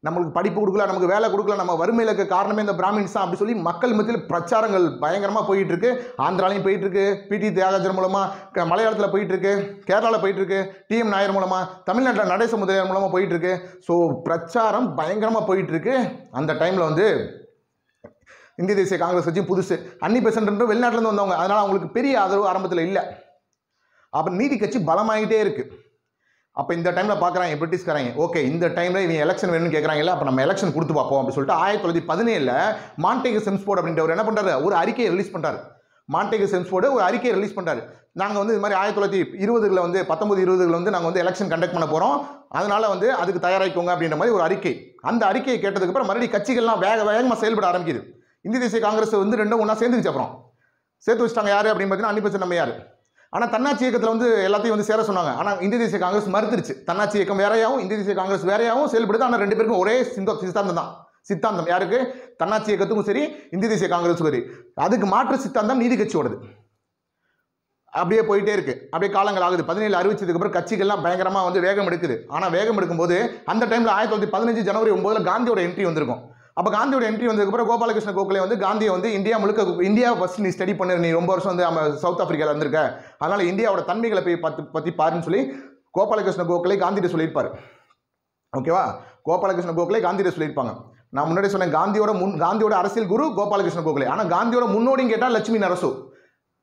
நம்மளுக்கு படிப்பு கொடுக்கல நமக்கு வேலை கொடுக்கல நம்ம வறுமையில் இருக்க காரணமே இந்த பிராமின்ஸ் தான் அப்படி சொல்லி மக்கள் மத்தியில் பிரச்சாரங்கள் பயங்கரமாக போயிட்டுருக்கு ஆந்திராலையும் போயிட்டுருக்கு பிடி தியாகராஜன் மூலமாக மலையாளத்தில் போயிட்டுருக்கு கேரளாவில் போயிட்டுருக்கு டிஎம் நாயர் மூலமாக தமிழ்நாட்டில் நடேச முதலியார் மூலமாக போயிட்டுருக்கு ஸோ பிரச்சாரம் பயங்கரமாக போயிட்டுருக்கு அந்த டைமில் வந்து இந்திய தேசிய காங்கிரஸ் கட்சியும் புதுசு அன்னி பெசன்ட்ன்றும் வெளிநாட்டிலேருந்து வந்தவங்க அதனால் அவங்களுக்கு பெரிய ஆதரவு ஆரம்பத்தில் இல்லை அப்போ நீதி கட்சி பலமாகிட்டே இருக்குது அப்போ இந்த டைமில் பார்க்குறாங்க பிரிட்டிஷ்காரங்க ஓகே இந்த டைமில் இவன் எலெக்ஷன் வேணும்னு கேட்குறாங்கல்ல அப்போ நம்ம எலெக்ஷன் கொடுத்து பார்ப்போம் அப்படின்னு சொல்லிட்டு ஆயிரத்தி தொள்ளாயிரத்தி பதினேழில் மாண்டேக செம்ஸ்போர்ட் அப்படின்ற என்ன பண்ணுறாரு ஒரு அறிக்கையை ரிலீஸ் பண்ணுறாரு மாண்டேக செம்ஸ்போர்டு ஒரு அறிக்கையை ரிலீஸ் பண்ணுறாரு நாங்கள் வந்து இது மாதிரி ஆயிரத்தி தொள்ளாயிரத்தி இருபதுகளில் வந்து பத்தொம்பது இருபதுகளில் வந்து நாங்கள் வந்து எலெக்ஷன் கண்டக்ட் பண்ண போகிறோம் அதனால் வந்து அதுக்கு தயாராகிக்கோங்க அப்படின்ற மாதிரி ஒரு அறிக்கை அந்த அறிக்கையை கேட்டதுக்கப்புறம் மறுபடியும் கட்சிகள்லாம் வேக வேகமாக செயல்பட ஆரம்பிக்குது இந்திய தேசிய காங்கிரஸ் வந்து ரெண்டும் ஒன்றா சேர்ந்துச்சு அப்புறம் சேர்த்து வச்சிட்டாங்க யார் அப்படின்னு பார்த்தீங்கன்னா அன்னிப்பச்சன் நம்ம யார் ஆனால் தன்னாட்சி இயக்கத்தில் வந்து எல்லாத்தையும் வந்து சேர சொன்னாங்க ஆனால் இந்திய தேசிய காங்கிரஸ் மறுத்துருச்சு தன்னாட்சி இயக்கம் வேறையாகவும் இந்திய தேசிய காங்கிரஸ் வேறையாகவும் செயல்படுது ஆனால் ரெண்டு பேருக்கும் ஒரே சிந்த சித்தாந்தம் தான் சித்தாந்தம் யாருக்கு தன்னாட்சி இயக்கத்துக்கும் சரி இந்திய தேசிய காங்கிரஸுக்கும் சரி அதுக்கு மாற்று சித்தாந்தம் நீதி கட்சியோடது அப்படியே போயிட்டே இருக்கு அப்படியே காலங்கள் ஆகுது பதினேழு அறிவிச்சதுக்கு அப்புறம் கட்சிகள்லாம் பயங்கரமாக வந்து வேகம் எடுக்குது ஆனால் வேகம் எடுக்கும்போது அந்த டைமில் ஆயிரத்தி தொள்ளாயிரத்தி பதினஞ்சு ஜனவரி ஒன்பதில் காந்தியோட என்ட்ரி வந்திருக்கும் அப்போ காந்தியோட என்ட்ரி வந்ததுக்கப்புறம் கோபாலகிருஷ்ண கோகலே வந்து காந்தியை வந்து இந்தியா முழுக்க இந்தியா ஃபஸ்ட் நீ ஸ்டடி பண்ணு நீ ரொம்ப வருஷம் வந்து நம்ம சவுத் ஆஃப்ரிக்காவில் வந்திருக்க அதனால் இந்தியாவோட தன்மைகளை போய் பத்து பற்றி பாருன்னு சொல்லி கோபாலகிருஷ்ண கோகலே காந்திட்டு சொல்லியிருப்பார் ஓகேவா கோபாலகிருஷ்ண கோகலே காந்திட்டு சொல்லியிருப்பாங்க நான் முன்னாடி சொன்னேன் காந்தியோட முன் காந்தியோட அரசியல் குரு கோபாலகிருஷ்ண கோகலே ஆனால் காந்தியோட முன்னோடின்னு கேட்டால் லட்சுமி நரசு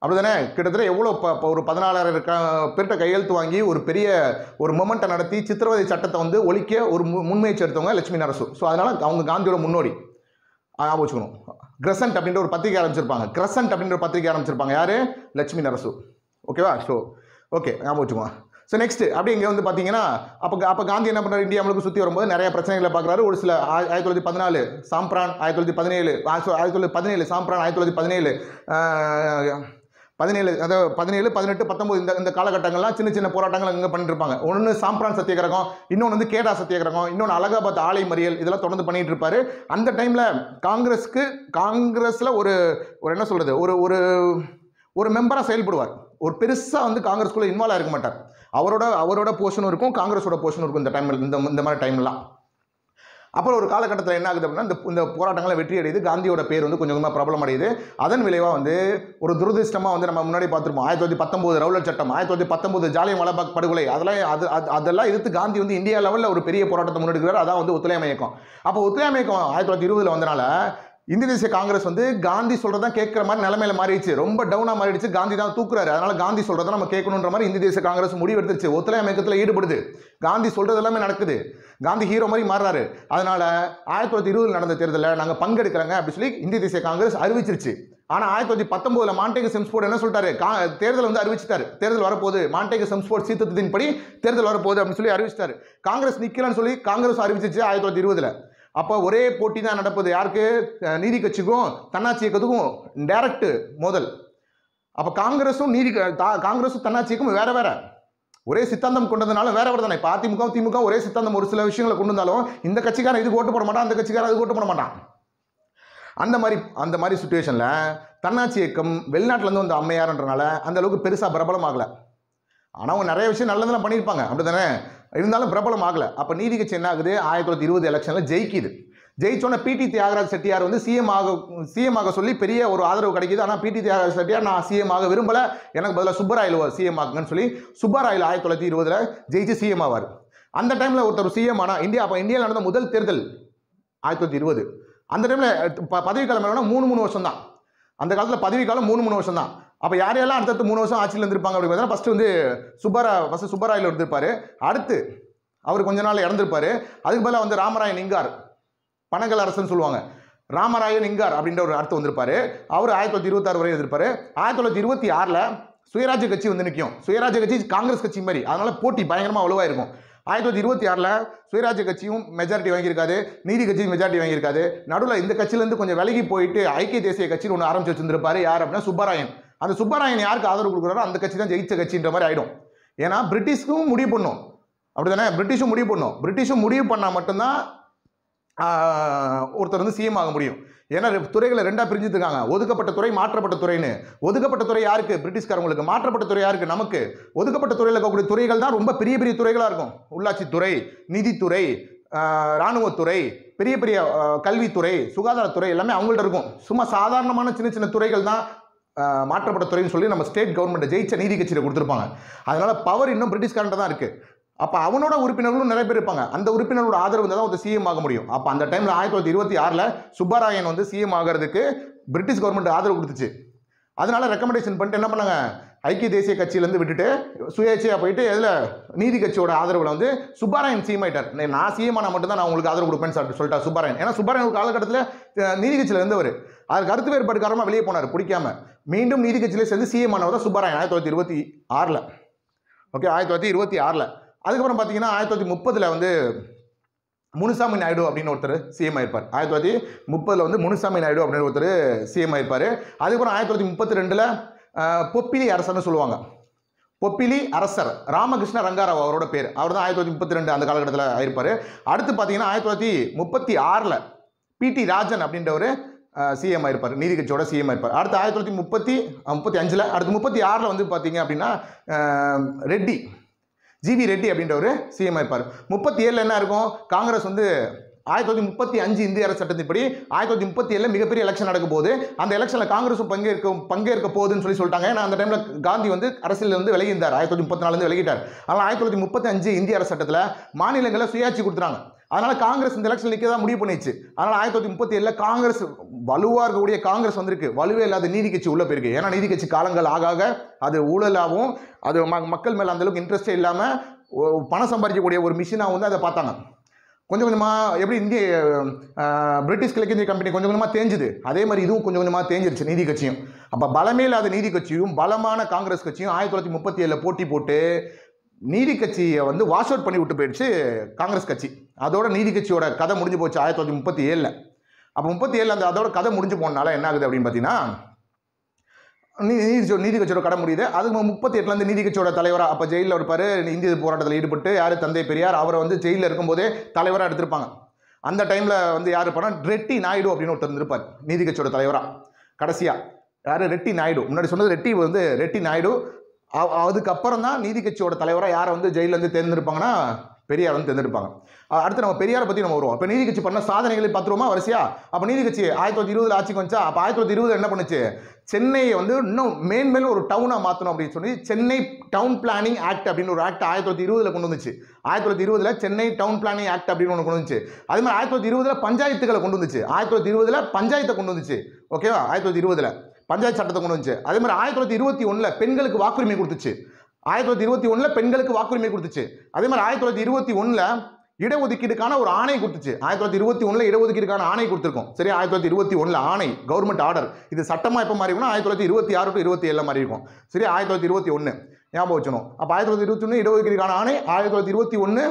அப்படி தானே கிட்டத்தட்ட எவ்வளோ ப ஒரு பதினாலாயிரம் இருக்க பேர்கிட்ட கையெழுத்து வாங்கி ஒரு பெரிய ஒரு மொமெண்ட்டை நடத்தி சித்திரவதை சட்டத்தை வந்து ஒழிக்க ஒரு மு முன்முயற்சி எடுத்தவங்க லட்சுமி நரசு ஸோ அதனால் அவங்க காந்தியோட முன்னோடி ஞாபகம் வச்சுக்கணும் கிரசன்ட் அப்படின்ற ஒரு பத்திரிகை ஆரம்பிச்சிருப்பாங்க கிரசன்ட் அப்படின்ற பத்திரிகை ஆரம்பிச்சிருப்பாங்க யார் லட்சுமி நரசு ஓகேவா ஸோ ஓகே ஞாபகம் வச்சுக்கோங்க ஸோ நெக்ஸ்ட் அப்படி இங்கே வந்து பார்த்தீங்கன்னா அப்போ அப்போ காந்தி என்ன பண்ணுறாரு இந்தியா சுற்றி வரும்போது நிறைய பிரச்சனைகளை பார்க்குறாரு ஒரு சில ஆயிரத்தி தொள்ளாயிரத்தி பதினாலு சாம்பிரான் ஆயிரத்தி தொள்ளாயிரத்தி பதினேழு ஆயிரத்தி தொள்ளாயிரத்தி பதினேழு சாம்பிரான் ஆயிரத்தி தொள்ளாயிரத்தி பதினேழு பதினேழு அதாவது பதினேழு பதினெட்டு பத்தொம்பது இந்த இந்த காலகட்டங்கள்லாம் சின்ன சின்ன போராட்டங்கள் அங்கே இருப்பாங்க ஒன்று சாம்பிரான் சத்தியகிரகம் இன்னொன்று வந்து கேடா சத்தியகிரகம் இன்னொன்று அலகாபாத் ஆலை மறியல் இதெல்லாம் தொடர்ந்து பண்ணிட்டு இருப்பாரு அந்த டைமில் காங்கிரஸ்க்கு காங்கிரஸில் ஒரு ஒரு என்ன சொல்கிறது ஒரு ஒரு ஒரு மெம்பராக செயல்படுவார் ஒரு பெருசாக வந்து காங்கிரஸ்குள்ளே இன்வால்வ் இருக்க மாட்டார் அவரோட அவரோட போர்ஷனும் இருக்கும் காங்கிரஸோட போர்ஷனும் இருக்கும் இந்த டைமில் இந்த இந்த மாதிரி டைம்லாம் அப்புறம் ஒரு காலகட்டத்தில் என்ன ஆகுது அப்படின்னா இந்த இந்த போராட்டங்களை வெற்றி அடையுது காந்தியோட பேர் வந்து கொஞ்சம் கொஞ்சமாக ப்ராப்ளம் அடையுது அதன் விளைவாக வந்து ஒரு துரதிருஷ்டமாக வந்து நம்ம முன்னாடி பார்த்துருப்போம் ஆயிரத்தி தொள்ளாயிரத்தி பத்தொம்பது ரவுலர் சட்டம் ஆயிரத்தி தொள்ளாயிரத்தி பத்தொம்போது ஜாலியம் வாலாபாக் படுகொலை அதெல்லாம் அது அதெல்லாம் எதிர்த்து காந்தி வந்து இந்தியா லெவலில் ஒரு பெரிய போராட்டத்தை முன்னெடுக்கிறார் அதான் வந்து ஒத்துழை இயக்கம் அப்போ ஒத்துழை இயக்கம் ஆயிரத்தி தொள்ளாயிரத்தி இருபதில் வந்தனால இந்திய தேசிய காங்கிரஸ் வந்து காந்தி சொல்கிறதான் கேட்குற மாதிரி நிலமையில மாறிடுச்சு ரொம்ப டவுனாக மாறிடுச்சு காந்தி தான் தூக்குறாரு அதனால் காந்தி சொல்கிறத நம்ம கேட்கணுன்ற மாதிரி இந்திய தேசிய காங்கிரஸ் முடிவெடுத்துருச்சு ஒத்துழை அமைக்கத்தில் ஈடுபடுது காந்தி சொல்கிறது எல்லாமே நடக்குது காந்தி ஹீரோ மாதிரி மாறுறாரு அதனால் ஆயிரத்தி தொள்ளாயிரத்தி இருபதில் நடந்த தேர்தலில் நாங்கள் பங்கெடுக்கிறாங்க அப்படின்னு சொல்லி இந்திய தேசிய காங்கிரஸ் அறிவிச்சிருச்சு ஆனால் ஆயிரத்தி தொள்ளாயிரத்தி பத்தொம்போதில் மாண்டேக செம்ஸ்போர்ட் என்ன சொல்லிட்டாரு கா தேர்தல் வந்து அறிவிச்சிட்டார் தேர்தல் வரப்போகுது மாண்டேக செம்ஸ்போர்ட் சீர்திருத்தத்தின் படி தேர்தல் வரப்போகுது அப்படின்னு சொல்லி அறிவிச்சிட்டாரு காங்கிரஸ் நிற்கலன்னு சொல்லி காங்கிரஸ் அறிவிச்சிச்சு ஆயிரத்தி தொள்ளாயிரத்தி இருபதில் அப்போ ஒரே போட்டி தான் நடப்பது யாருக்கு நீதி கட்சிக்கும் தன்னாட்சி இயக்கத்துக்கும் டைரக்ட் மோதல் அப்போ காங்கிரஸும் நீதி காங்கிரஸும் தன்னாட்சிக்கும் வேற வேற ஒரே சித்தாந்தம் கொண்டதுனால வேற ஒரு தானே இப்போ அதிமுக திமுக ஒரே சித்தாந்தம் ஒரு சில விஷயங்களை கொண்டு வந்தாலும் இந்த கட்சிக்காரன் இது ஓட்டு போட மாட்டான் அந்த கட்சிக்காரன் அது ஓட்டு போட மாட்டான் அந்த மாதிரி அந்த மாதிரி சுச்சுவேஷனில் தன்னாட்சி இயக்கம் வெளிநாட்டிலேருந்து வந்த அம்மையார்ன்றனால அந்த அளவுக்கு பெருசாக பிரபலம் ஆகலை ஆனால் அவங்க நிறைய விஷயம் நல்லதெல்லாம் பண்ணியிருப்பாங்க அப்படி தானே இருந்தாலும் பிரபலம் ஆகலை அப்போ நீதி கட்சி என்ன ஆகுது ஆயிரத்தி தொள்ளாயிரத்தி இருபது எலெக்ஷனில் ஜெயிக்குது ஜெயிச்சோன்ன பிடி தியாகராஜ் செட்டியார் வந்து சிஎம் ஆக சிஎம் ஆக சொல்லி பெரிய ஒரு ஆதரவு கிடைக்கிது ஆனால் பிடி தியாகராஜ் செட்டியார் நான் சிஎம் ஆக விரும்பலை எனக்கு பதிலாக சுப்பராயில் சிஎம் ஆகுங்கன்னு சொல்லி சுப்பராயில் ஆயிரத்தி தொள்ளாயிரத்தி இருபதில் ஜெயிச்சு சிஎம் ஆவார் அந்த டைமில் ஒருத்தர் சிஎம் ஆனால் இந்தியா அப்போ இந்தியாவில் நடந்த முதல் தேர்தல் ஆயிரத்தி தொள்ளாயிரத்தி இருபது அந்த டைமில் ப பதவிக்காலம் மூணு மூணு வருஷம் தான் அந்த காலத்தில் பதவிக்காலம் மூணு மூணு வருஷம் தான் அப்போ யார் யாரெல்லாம் அடுத்தடுத்து மூணு வருஷம் ஆட்சியில் இருந்திருப்பாங்க அப்படிங்கிறத ஃபஸ்ட்டு வந்து சுப்பரா ஃபஸ்ட்டு சுப்பராயில் இருந்திருப்பார் அடுத்து அவர் கொஞ்ச நாள் இறந்திருப்பார் அதுக்கு பதிலாக வந்து ராமராயன் நிங்கார் பணங்கள் அரசன் சொல்லுவாங்க ராமராயன் இங்கார் அப்படின்ற ஒரு அர்த்தம் வந்திருப்பார் அவர் ஆயிரத்தி தொள்ளாயிரத்தி இருபத்தாறு வரை எழுதிருப்பார் ஆயிரத்தி தொள்ளாயிரத்தி இருபத்தி ஆறில் சுயராஜ்ய கட்சி வந்து நிற்கும் சுயராஜ்ய கட்சி காங்கிரஸ் கட்சி மாதிரி அதனால் போட்டி பயங்கரமாக அவ்வளோவா இருக்கும் ஆயிரத்தி தொள்ளாயிரத்தி இருபத்தி ஆறில் சுயராஜ்ய கட்சியும் மெஜாரிட்டி வாங்கியிருக்காது நீதி கட்சியும் மெஜாரிட்டி வாங்கியிருக்காது நடுவில் இந்த கட்சியிலேருந்து கொஞ்சம் விலகி போயிட்டு ஐக்கிய தேசிய கட்சின்னு ஒன்று ஆரம்பிச்சு வச்சிருந்திருப்பாரு யார் அப்படின்னா சுப்பராயன் அந்த சுப்பராயன் யாருக்கு ஆதரவு கொடுக்குறாரோ அந்த கட்சி தான் ஜெயிச்ச கட்சின்ற மாதிரி ஆகிடும் ஏன்னா பிரிட்டிஷ்க்கும் முடிவு பண்ணும் அப்படி தானே பிரிட்டிஷும் முடிவு பண்ணும் பிரிட்டிஷும் முடிவு பண்ணால் மட்டும்தான் ஒருத்தர் வந்து சிஎம் ஆக முடியும் ஏன்னா துறைகளை ரெண்டாக பிரிஞ்சுட்டுருக்காங்க ஒதுக்கப்பட்ட துறை மாற்றப்பட்ட துறைன்னு ஒதுக்கப்பட்ட துறை யாருக்கு பிரிட்டிஷ்காரங்களுக்கு மாற்றப்பட்ட துறை யாருக்கு நமக்கு ஒதுக்கப்பட்ட துறையில் இருக்கக்கூடிய துறைகள் தான் ரொம்ப பெரிய பெரிய துறைகளாக இருக்கும் உள்ளாட்சித்துறை நிதித்துறை இராணுவத்துறை பெரிய பெரிய கல்வித்துறை சுகாதாரத்துறை எல்லாமே அவங்கள்ட்ட இருக்கும் சும்மா சாதாரணமான சின்ன சின்ன துறைகள் தான் மாற்றப்பட்ட துறைன்னு சொல்லி நம்ம ஸ்டேட் கவர்மெண்ட்டை ஜெயிச்ச நீதி கட்சியில் கொடுத்துருப்பாங்க அதனால் பவர் இன்னும் பிரிட்டிஷ்காரன்ட்ட தான் இருக்குது அப்போ அவனோட உறுப்பினர்களும் நிறைய பேர் இருப்பாங்க அந்த உறுப்பினரோட ஆதரவு இருந்தால் தான் வந்து சிஎம் ஆக முடியும் அப்போ அந்த டைமில் ஆயிரத்தி தொள்ளாயிரத்தி இருபத்தி ஆறில் சுப்பராயன் வந்து சிஎம் ஆகிறதுக்கு பிரிட்டிஷ் கவர்மெண்ட் ஆதரவு கொடுத்துச்சு அதனால் ரெக்கமெண்டேஷன் பண்ணிட்டு என்ன பண்ணாங்க ஐக்கிய தேசிய கட்சியிலேருந்து விட்டுட்டு சுயேட்சையாக போயிட்டு இதில் நீதி கட்சியோட ஆதரவில் வந்து சுப்பாராயன் சிஎம் ஆயிட்டார் நான் சிஎம் ஆனால் மட்டும்தான் நான் உங்களுக்கு ஆதரவு கொடுப்பேன்னு சொல்லிட்டு சொல்லிட்டா சுப்பாராயன் ஏன்னா சுப்பாராயன் ஒரு காலகட்டத்தில் நீதி கட்சியில் அவர் அதுக்கு கருத்து வேறுபாடு காரணமாக வெளியே போனார் பிடிக்காம மீண்டும் நீதி கட்சியிலே சேர்ந்து சிஎம் ஆனவர் தான் சுப்பாராயன் ஆயிரத்தி தொள்ளாயிரத்தி இருபத்தி ஆறில் ஓகே ஆயிரத்தி தொள்ளாயிரத்தி இருபத்தி ஆறில் அதுக்கப்புறம் பார்த்தீங்கன்னா ஆயிரத்தி தொள்ளாயிரத்தி முப்பதில் வந்து முனுசாமி நாயுடு அப்படின்னு ஒருத்தர் சிஎம் ஆயிருப்பார் ஆயிரத்தி தொள்ளாயிரத்தி முப்பதில் வந்து முனுசாமி நாயுடு அப்படின்னு ஒருத்தர் சிஎம் ஆயிருப்பார் அதுக்கப்புறம் ஆயிரத்தி தொள்ளாயிரத்தி முப்பத்தி ரெண்டில் பொப்பிலி அரசர்னு சொல்லுவாங்க பொப்பிலி அரசர் ராமகிருஷ்ண ரங்காராவ் அவரோட பேர் அவர் தான் ஆயிரத்தி தொள்ளாயிரத்தி முப்பத்தி ரெண்டு அந்த காலகட்டத்தில் ஆயிருப்பார் அடுத்து பார்த்தீங்கன்னா ஆயிரத்தி தொள்ளாயிரத்தி முப்பத்தி ஆறில் பிடி ராஜன் அப்படின்ற ஒரு சிஎம் ஆயிருப்பார் நீதி கட்சியோட சிஎம் ஆயிருப்பார் அடுத்து ஆயிரத்தி தொள்ளாயிரத்தி முப்பத்தி முப்பத்தி அஞ்சில் அடுத்து முப்பத்தி ஆறில் வந்து பார்த்தீங்க அப்படின்னா ரெட்டி ஜிவி ரெட்டி அப்படின்ற ஒரு சிஎம் இருப்பார் முப்பத்தி ஏழில் என்ன இருக்கும் காங்கிரஸ் வந்து ஆயிரத்தி தொள்ளாயிரத்தி முப்பத்தி அஞ்சு இந்திய அரசு சட்டத்தின்படி ஆயிரத்தி தொள்ளாயிரத்தி முப்பத்தி ஏழில் மிகப்பெரிய எலெக்ஷன் நடக்கும் போது அந்த எலெக்ஷனில் காங்கிரஸும் பங்கேற்க பங்கேற்க போகுதுன்னு சொல்லி சொல்லிட்டாங்க ஏன்னா அந்த டைமில் காந்தி வந்து அரசியல் வந்து விலகியிருந்தார் ஆயிரத்தி தொள்ளாயிரத்தி முப்பத்தி நாலுலேருந்து விலகிட்டார் ஆனால் ஆயிரத்தி தொள்ளாயிரத்தி முப்பத்தி அஞ்சு இந்திய அரசு சட்டத்தில் மாநிலங்களை சுயாட்சி கொடுத்துறாங்க அதனால காங்கிரஸ் இந்த எலெக்ஷன் நிற்க தான் முடிவு பண்ணிச்சு அதனால் ஆயிரத்தி தொள்ளாயிரத்தி முப்பத்தி காங்கிரஸ் வலுவாக இருக்கக்கூடிய காங்கிரஸ் வந்திருக்கு வலுவே இல்லாத நீதி கட்சி உள்ளே போயிருக்கு ஏன்னா நீதி கட்சி காலங்கள் ஆக ஆக அது ஊழலாகவும் அது மக்கள் மேலே அந்தளவுக்கு இன்ட்ரெஸ்டே இல்லாமல் பணம் சம்பாதிக்கக்கூடிய ஒரு மிஷினாக வந்து அதை பார்த்தாங்க கொஞ்சம் கொஞ்சமாக எப்படி இந்திய பிரிட்டிஷ் கிழக்கிந்திய கம்பெனி கொஞ்சம் கொஞ்சமாக தேஞ்சுது அதே மாதிரி இதுவும் கொஞ்சம் கொஞ்சமாக தேஞ்சிருச்சு நீதி கட்சியும் அப்போ பலமே இல்லாத நீதி கட்சியும் பலமான காங்கிரஸ் கட்சியும் ஆயிரத்தி தொள்ளாயிரத்தி முப்பத்தி ஏழில் போட்டி போட்டு நீதி கட்சியை வந்து வாஷ் அவுட் பண்ணி விட்டு போயிடுச்சு காங்கிரஸ் கட்சி அதோட நீதி கட்சியோட கதை முடிஞ்சு போச்சு ஆயிரத்தி தொள்ளாயிரத்தி முப்பத்தி ஏழில் அப்போ முப்பத்தி ஏழில் அந்த அதோட கதை முடிஞ்சு போனால என்ன ஆகுது அப்படின்னு பார்த்தீங்கன்னா நீதி நீதி கட்சியோட கடை முடியுது அதுக்கு முப்பத்தி எட்டுலேருந்து நீதி கட்சியோட தலைவராக அப்போ ஜெயிலில் இருப்பார் இந்திய போராட்டத்தில் ஈடுபட்டு யார் தந்தை பெரியார் அவரை வந்து ஜெயிலில் இருக்கும்போதே தலைவராக எடுத்திருப்பாங்க அந்த டைமில் வந்து யார் இருப்பாங்க ரெட்டி நாயுடு அப்படின்னு ஒருத்தர் இருந்திருப்பார் நீதி கட்சியோட தலைவராக கடைசியாக யார் ரெட்டி நாயுடு முன்னாடி சொன்னது ரெட்டி வந்து ரெட்டி நாயுடு அதுக்கப்புறம் தான் நீதி கட்சியோட தலைவராக யாரை வந்து ஜெயிலில் வந்து தேர்ந்தெடுப்பாங்கன்னா பெரியார் வந்து தேர்ந்தெடுப்பாங்க அடுத்து நம்ம பெரியாரை பற்றி நம்ம வருவோம் இப்போ நீதி கட்சி பண்ண சாதனைகளை பார்த்துருவோமா வரிசையா அப்போ நீதி கட்சி ஆயிரத்தி தொள்ளாயிரத்தி இருபதுல ஆட்சிக்கு வந்துச்சா அப்போ ஆயிரத்தி தொள்ளாயிரத்தி இருபது என்ன பண்ணுச்சு சென்னையை வந்து இன்னும் மேன்மேலும் ஒரு டவுனாக மாற்றணும் அப்படின்னு சொல்லி சென்னை டவுன் பிளானிங் ஆக்ட் அப்படின்னு ஒரு ஆக்ட் ஆயிரத்தி தொள்ளாயிரத்தி இருபதில் கொண்டு வந்துச்சு ஆயிரத்தி தொள்ளாயிரத்தி இருபதில் சென்னை டவுன் பிளானிங் ஆக்ட் அப்படின்னு ஒன்று கொண்டு வந்துச்சு அது மாதிரி ஆயிரத்தி தொள்ளாயிரத்தி இருபதுல பஞ்சாயத்துக்களை கொண்டு வந்துச்சு ஆயிரத்தி தொள்ளாயிரத்தி இருபதில் பஞ்சாயத்தை கொண்டு வந்துச்சு ஓகேவா ஆயிரத்தி தொள்ளாயிரத்தி இருபதுல பஞ்சாயத்து சட்டத்தை கொண்டு வந்துச்சு அதே மாதிரி ஆயிரத்தி தொள்ளாயிரத்தி இருபத்தி ஒன்றில் பெண்களுக்கு வாக்குரிமை கொடுத்துச்சு ஆயிரத்தி தொள்ளாயிரத்தி இருபத்தி ஒன்றில் பெண்களுக்கு வாக்குரிமை கொடுத்துச்சு அதே மாதிரி ஆயிரத்தி தொள்ளாயிரத்தி இருபத்தி ஒன்றில் இடஒதுக்கீடுக்கான ஒரு ஆணை கொடுத்துச்சு ஆயிரத்தி தொள்ளாயிரத்தி இருபத்தி ஒன்றில் இடஒதுக்கீடுக்கான ஆணை கொடுத்துருக்கோம் சரி ஆயிரத்தி தொள்ளாயிரத்தி இருபத்தி ஒன்றில் ஆணை கவர்மெண்ட் ஆர்டர் இது சட்டமாக எப்போ மாறி ஆயிரத்தி தொள்ளாயிரத்தி இருபத்தி ஆறு டு இருபத்தி ஏழில் மாதிரி இருக்கும் சரி ஆயிரத்தி தொள்ளாயிரத்தி இருபத்தி ஒன்று ஞாபகம் வச்சணும் அப்போ ஆயிரத்தி தொள்ளாயிரத்தி இருபத்தி ஒன்று இடஒதுக்கீடுக்கான ஆணை ஆயிரத்தி தொள்ளாயிரத்தி இருபத்தி ஒன்று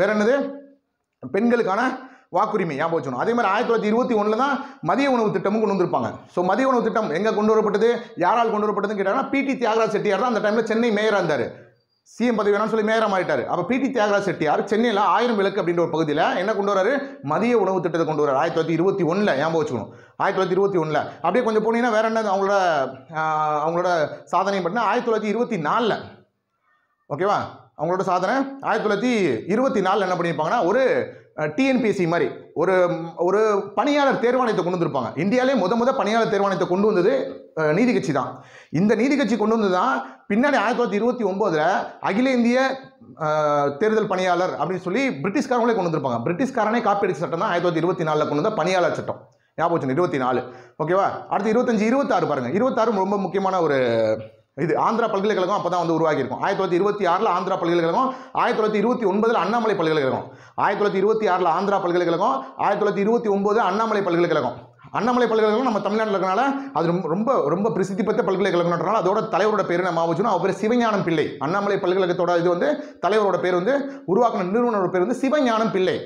வேற என்னது பெண்களுக்கான வாக்குரிமை ஞாபகம் அதே மாதிரி ஆயிரத்தி தொள்ளாயிரத்தி இருபத்தி ஒன்றில் தான் மதிய உணவு திட்டமும் கொண்டு வந்திருப்பாங்க ஸோ மதிய உணவு திட்டம் எங்கே கொண்டு வரப்பட்டது யாரால் கொண்டு வரப்பட்டதுன்னு கேட்டாங்கன்னா பிடி தியாகராஜ் செட்டியார் தான் அந்த டைமில் சென்னை மேயராக இருந்தார் சிஎம் பதவி வேணாம்னு சொல்லி மேயராக மாறிட்டார் அப்போ பிடி தியாகராஜ் செட்டியார் சென்னையில் ஆயிரம் விளக்கு அப்படின்ற ஒரு பகுதியில் என்ன கொண்டு வராரு மதிய உணவு திட்டத்தை கொண்டு வரார் ஆயிரத்தி தொள்ளாயிரத்தி இருபத்தி ஒன்றில் ஞாபகம் வச்சுக்கணும் ஆயிரத்தி தொள்ளாயிரத்தி இருபத்தி ஒன்றில் அப்படியே கொஞ்சம் போனீங்கன்னா வேற என்ன அவங்களோட அவங்களோட சாதனை பண்ணால் ஆயிரத்தி தொள்ளாயிரத்தி இருபத்தி நாலில் ஓகேவா அவங்களோட சாதனை ஆயிரத்தி தொள்ளாயிரத்தி இருபத்தி நாலில் என்ன பண்ணியிருப்பாங்கன்னா ஒரு டிஎன்பிசி மாதிரி ஒரு ஒரு பணியாளர் தேர்வாணையத்தை கொண்டு வந்திருப்பாங்க இந்தியாவிலே முத முத பணியாளர் தேர்வாணையத்தை கொண்டு வந்தது நீதி கட்சி தான் இந்த நீதி கட்சி கொண்டு வந்தது தான் பின்னாடி ஆயிரத்தி தொள்ளாயிரத்தி இருபத்தி ஒம்போதில் அகில இந்திய தேர்தல் பணியாளர் அப்படின்னு சொல்லி பிரிட்டிஷ்காரங்களே கொண்டு வந்திருப்பாங்க பிரிட்டிஷ்காரனே காப்பீடு சட்டம் தான் ஆயிரத்தி தொள்ளாயிரத்தி இருபத்தி நாலில் கொண்டு வந்த பணியாளர் சட்டம் ஞாபகம் இருபத்தி நாலு ஓகேவா அடுத்து இருபத்தஞ்சி இருபத்தாறு பாருங்கள் இருபத்தாறு ரொம்ப முக்கியமான ஒரு இது ஆந்திரா பல்கலைக்கழகம் அப்போ தான் வந்து உருவாகியிருக்கும் ஆயிரத்தி தொள்ளாயிரத்தி இருபத்தி ஆறில் ஆந்திரா பல்கலைக்கழகம் ஆயிரத்தி தொள்ளாயிரத்தி இருபத்தி ஒன்பதில் அண்ணாமலை பல்கலைக்கழகம் ஆயிரத்தி தொள்ளாயிரத்தி இருபத்தி ஆறில் ஆந்திரா பல்கலைக்கழகம் ஆயிரத்தி தொள்ளாயிரத்தி இருபத்தி ஒன்பது அண்ணாமலை பல்கலைக்கழகம் அண்ணாமலை பல்கலைக்கழகம் நம்ம தமிழ்நாட்டில் இருக்கனால அது ரொம்ப ரொம்ப பிரசித்தி பெற்ற பல்கலைக்கழகம்ன்றனால அதோட தலைவரோட பேர் நம்ம ஆச்சுன்னா அவர் பேர் சிவஞானம் பிள்ளை அண்ணாமலை பல்கலைக்கழகத்தோட இது வந்து தலைவரோட பேர் வந்து உருவாக்கின நிறுவனரோட பேர் வந்து சிவஞானம் பிள்ளை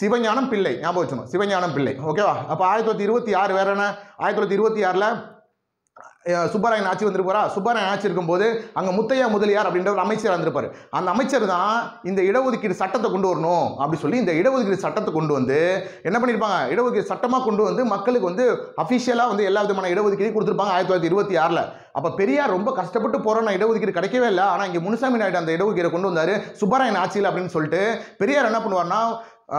சிவஞானம் பிள்ளை ஞாபகம் வச்சுக்கணும் சிவஞானம் பிள்ளை ஓகேவா அப்போ ஆயிரத்தி தொள்ளாயிரத்தி இருபத்தி ஆறு வேற என்ன ஆயிரத்தி தொள்ளாயிரத்தி இருபத்தி ஆறில் சுப்பராயன் ஆட்சி வந்திருப்பாரா சுப்பராயன் ஆட்சி இருக்கும்போது அங்கே முத்தையா முதலியார் அப்படின்ற ஒரு அமைச்சர் வந்திருப்பார் அந்த அமைச்சர் தான் இந்த இடஒதுக்கீடு சட்டத்தை கொண்டு வரணும் அப்படி சொல்லி இந்த இடஒதுக்கீடு சட்டத்தை கொண்டு வந்து என்ன பண்ணியிருப்பாங்க இடஒதுக்கீடு சட்டமாக கொண்டு வந்து மக்களுக்கு வந்து அஃபிஷியலாக வந்து எல்லா விதமான இடஒதுக்கீடு கொடுத்துருப்பாங்க ஆயிரத்தி தொள்ளாயிரத்தி இருபத்தி ஆறில் அப்போ பெரியார் ரொம்ப கஷ்டப்பட்டு போகிறோம் நான் இடஒதுக்கீடு கிடைக்கவே இல்லை ஆனால் இங்கே முனுசாமி நாயுடு அந்த இடஒதுக்கீடு கொண்டு வந்தார் சுப்பராயன் ஆட்சியில் அப்படின்னு சொல்லிட்டு பெரியார் என்ன பண்ணுவார்னா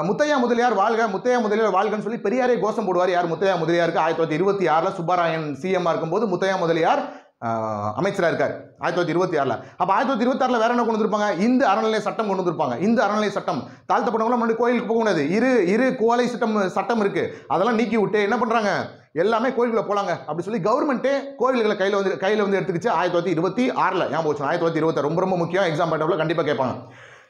முத்தையா முதலியார் வாழ்க முத்தையா முதலியார் வாழ்கன்னு சொல்லி பெரியாரே கோஷம் போடுவார் யார் முத்தையா முதலியாருக்கு ஆயிரத்தி தொள்ளாயிரத்தி இருபத்தி ஆறில் சுப்பராயன் சிஎம்மாக இருக்கும்போது முத்தையா முதலியார் அமைச்சராக இருக்கார் ஆயிரத்தி தொள்ளாயிரத்தி இருபத்தி ஆறில் அப்போ ஆயிரத்தி தொள்ளாயிரத்தி இருபத்தி ஆறில் வேற என்ன கொண்டு வந்திருப்பாங்க இந்து அறநிலை சட்டம் கொண்டு வந்திருப்பாங்க இந்து அறநிலை சட்டம் தாழ்த்தப்பட்டவங்களும் முன்னாடி கோயிலுக்கு போகக்கூடாது இரு இரு கோலை சட்டம் சட்டம் இருக்குது அதெல்லாம் நீக்கி விட்டு என்ன பண்ணுறாங்க எல்லாமே கோயில்களை போகலாங்க அப்படி சொல்லி கவர்மெண்ட்டே கோயில்களை கையில் வந்து கையில் வந்து எடுத்துக்கிச்சு ஆயிரத்தி தொள்ளாயிரத்தி இருபத்தி ஆறில் ஏன் போச்சு ஆயிரத்தி தொள்ளாயிரத்தி இருபத்தி ரொம்ப ரொம்ப முக்கியம் எக்ஸாம் பேட்டப்பில் கண்டிப்பாக கேட்பாங்க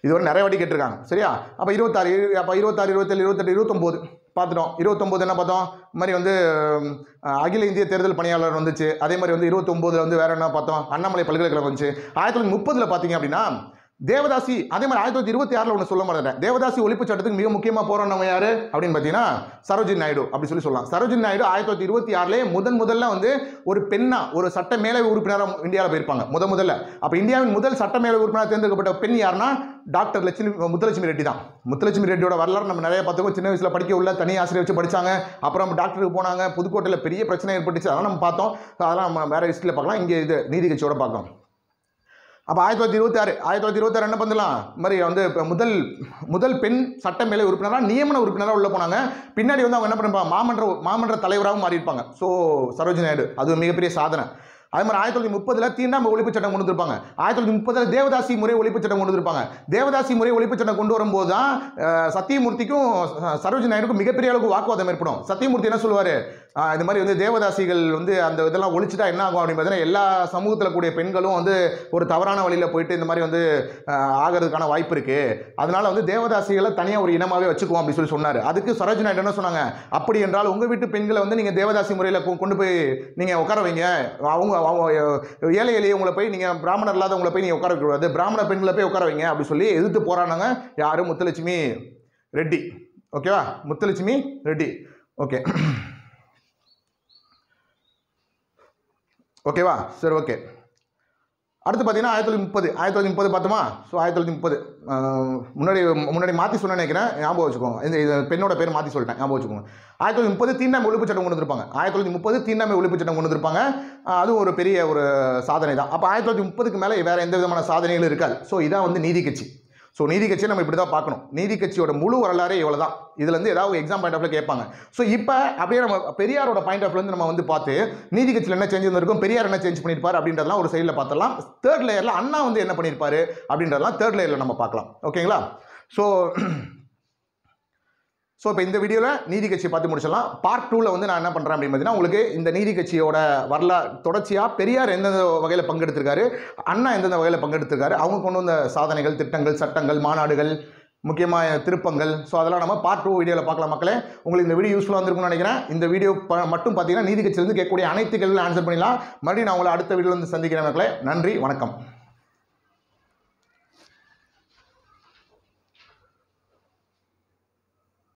இதுவரை நிறைய வாட்டி கேட்டிருக்காங்க சரியா அப்போ இருபத்தாறு அப்போ இருபத்தாறு இருபத்தேழு இருபத்தெட்டு இருபத்தொம்போது பார்த்துட்டோம் இருபத்தொம்போது என்ன பார்த்தோம் இந்த மாதிரி வந்து அகில இந்திய தேர்தல் பணியாளர் வந்துச்சு அதே மாதிரி வந்து இருபத்தொம்போதில் வந்து வேறு என்ன பார்த்தோம் அண்ணாமலை பல்கலைக்கழகம் வந்துச்சு ஆயிரத்தி தொள்ளாயிரத்தி முப்பதில் பார்த்தீங்க அப்படின்னா தேவதாசி அதே மாதிரி ஆயிரத்தி தொள்ளாயிரத்தி இருபத்தி ஆறில் ஒன்று சொல்ல மாட்டேன் தேவதாசி ஒழிப்பு சட்டத்துக்கு மிக முக்கியமாக போராடினவங்க யார் அப்படின்னு பார்த்தீங்கன்னா சரோஜின் நாயுடு அப்படி சொல்லி சொல்லலாம் சரோஜின் நாயுடு ஆயிரத்தி தொள்ளாயிரத்தி இருபத்தி ஆறுலேயே முதன் முதல்ல வந்து ஒரு பெண்ணா ஒரு சட்ட மேலவை உறுப்பினராக இந்தியாவில் போயிருப்பாங்க முத முதல்ல அப்போ இந்தியாவின் முதல் சட்ட மேலவை உறுப்பினராக தேர்ந்தெடுக்கப்பட்ட பெண் யாருன்னா டாக்டர் லட்சுமி முத்துலட்சுமி ரெட்டி தான் முத்துலட்சுமி ரெட்டியோட வரலாறு நம்ம நிறைய பார்த்துக்கோ சின்ன வயசில் படிக்க உள்ள தனி ஆசிரியர் வச்சு படித்தாங்க அப்புறம் டாக்டருக்கு போனாங்க புதுக்கோட்டையில் பெரிய பிரச்சனை ஏற்பட்டுச்சு அதெல்லாம் நம்ம பார்த்தோம் அதெல்லாம் நம்ம வேறு ஹிஸ்ட்ரியில் பார்க்கலாம் இங்கே இது நீதி கட்சியோட பார்க்கலாம் அப்போ ஆயிரத்தி தொள்ளாயிரத்தி இருபத்தாறு ஆயிரத்தி தொள்ளாயிரத்தி ஆறு என்ன பண்ணலாம் இந்த மாதிரி வந்து இப்போ முதல் முதல் பெண் சட்டமேலை உறுப்பினராக நியமன உறுப்பினராக உள்ளே போனாங்க பின்னாடி வந்து அவங்க என்ன பண்ணுவாங்க மாமன்ற மாமன்ற தலைவராகவும் மாறியிருப்பாங்க ஸோ சரோஜி நாயுடு அது மிகப்பெரிய சாதனை அதே மாதிரி ஆயிரத்தி தொள்ளாயிரத்தி முப்பதில் தீண்டாம ஒழிப்பு சட்டம் கொண்டு வந்திருப்பாங்க ஆயிரத்தி தொள்ளாயிரத்தி முப்பதில் தேவதாசி முறை ஒழிப்புச் சட்டம் கொண்டு வந்திருப்பாங்க தேவதாசி முறை ஒழிப்பு சட்டம் கொண்டு வரும்போது தான் சத்தியமூர்த்திக்கும் சரோஜி நாயுடுக்கும் மிகப்பெரிய அளவுக்கு வாக்குவாதம் ஏற்படும் சத்தியமூர்த்தி என்ன சொல்லுவார் இந்த மாதிரி வந்து தேவதாசிகள் வந்து அந்த இதெல்லாம் ஒழிச்சுட்டா என்ன ஆகும் அப்படின்னு பார்த்தீங்கன்னா எல்லா சமூகத்தில் கூடிய பெண்களும் வந்து ஒரு தவறான வழியில் போயிட்டு இந்த மாதிரி வந்து ஆகிறதுக்கான வாய்ப்பு இருக்குது அதனால் வந்து தேவதாசிகளை தனியாக ஒரு இனமாகவே வச்சுக்குவோம் அப்படின்னு சொல்லி சொன்னார் அதுக்கு சரோஜ் என்ன சொன்னாங்க அப்படி என்றால் உங்கள் வீட்டு பெண்களை வந்து நீங்கள் தேவதாசி முறையில் கொண்டு போய் நீங்கள் உட்கார வைங்க அவங்க ஏழை எளிய உங்களை போய் நீங்கள் பிராமணர் இல்லாதவங்களை போய் நீங்கள் உட்கார வைக்கூடாது பிராமண பெண்களை போய் உட்கார வைங்க அப்படின்னு சொல்லி எதிர்த்து போறானாங்க யாரும் முத்துலட்சுமி ரெட்டி ஓகேவா முத்துலட்சுமி ரெட்டி ஓகே ஓகேவா சரி ஓகே அடுத்து பார்த்தீங்கன்னா ஆயிரத்தி தொள்ளாயிரத்தி முப்பது ஆயிரத்தி தொள்ளாயிரத்தி முப்பது பார்த்தோமா ஸோ ஆயிரத்தி தொள்ளாயிரத்தி முப்பது முன்னாடி முன்னாடி மாற்றி சொன்ன நினைக்கிறேன் ஞாபகம் வச்சுக்கோங்க இந்த பெண்ணோட பேர் மாற்றி சொல்லிட்டேன் ஞாபகம் வச்சுக்கோங்க ஆயிரத்தி தொள்ளாயிரத்தி முப்பது தீண்டாமை ஒழிப்பு சட்டம் கொண்டு வந்திருப்பாங்க ஆயிரத்தி தொள்ளாயிரத்தி முப்பது தீண்டாமை ஒழிப்பு சட்டம் கொண்டு வந்திருப்பாங்க அதுவும் ஒரு பெரிய ஒரு சாதனை தான் அப்போ ஆயிரத்தி தொள்ளாயிரத்தி முப்பதுக்கு மேலே வேறு எந்த விதமான சாதனைகளும் இருக்காது ஸோ இதான் வந்து நீதி கட்சி ஸோ நீதி கட்சியை நம்ம இப்படி தான் பார்க்கணும் நீதி கட்சியோட முழு வரலாறே இவ்வளோ தான் இதுலேருந்து ஏதாவது எக்ஸாம் பாயிண்ட் ஆஃப்ல கேட்பாங்க ஸோ இப்போ அப்படியே நம்ம பெரியாரோட பாயிண்ட் ஆஃப்லேருந்து நம்ம வந்து பார்த்து நீதி கட்சியில் என்ன சேஞ்ச் வந்திருக்கும் பெரியார் என்ன சேஞ்ச் பண்ணியிருப்பார் அப்படின்றதெல்லாம் ஒரு சைடில் பார்த்தலாம் தேர்ட் லேயரில் அண்ணா வந்து என்ன பண்ணியிருப்பாரு அப்படின்றதெல்லாம் தேர்ட் லேயரில் நம்ம பார்க்கலாம் ஓகேங்களா ஸோ ஸோ இப்போ இந்த வீடியோவில் நீதி கட்சியை பார்த்து முடிச்சிடலாம் பார்ட் டூவில் வந்து நான் என்ன பண்ணுறேன் அப்படின்னு பார்த்தீங்கன்னா உங்களுக்கு இந்த நீதி கட்சியோட வரலா தொடர்ச்சியாக பெரியார் எந்தெந்த வகையில் பங்கெடுத்திருக்காரு அண்ணா எந்தெந்த வகையில் பங்கெடுத்திருக்காரு அவங்க கொண்டு வந்த சாதனைகள் திட்டங்கள் சட்டங்கள் மாநாடுகள் முக்கியமான திருப்பங்கள் ஸோ அதெல்லாம் நம்ம பார்ட் டூ வீடியோவில் பார்க்கலாம் மக்களே உங்களுக்கு இந்த வீடியோ யூஸ்ஃபுல்லாக இருந்திருக்கும்னு நினைக்கிறேன் இந்த வீடியோ மட்டும் பார்த்தீங்கன்னா நீதி கட்சியிலேருந்து கேட்கக்கூடிய அனைத்து கேள்விகளும் ஆன்சர் பண்ணிடலாம் மறுபடியும் நான் உங்களை அடுத்த வீடியோவில் வந்து சந்திக்கிறேன் மக்களே நன்றி வணக்கம்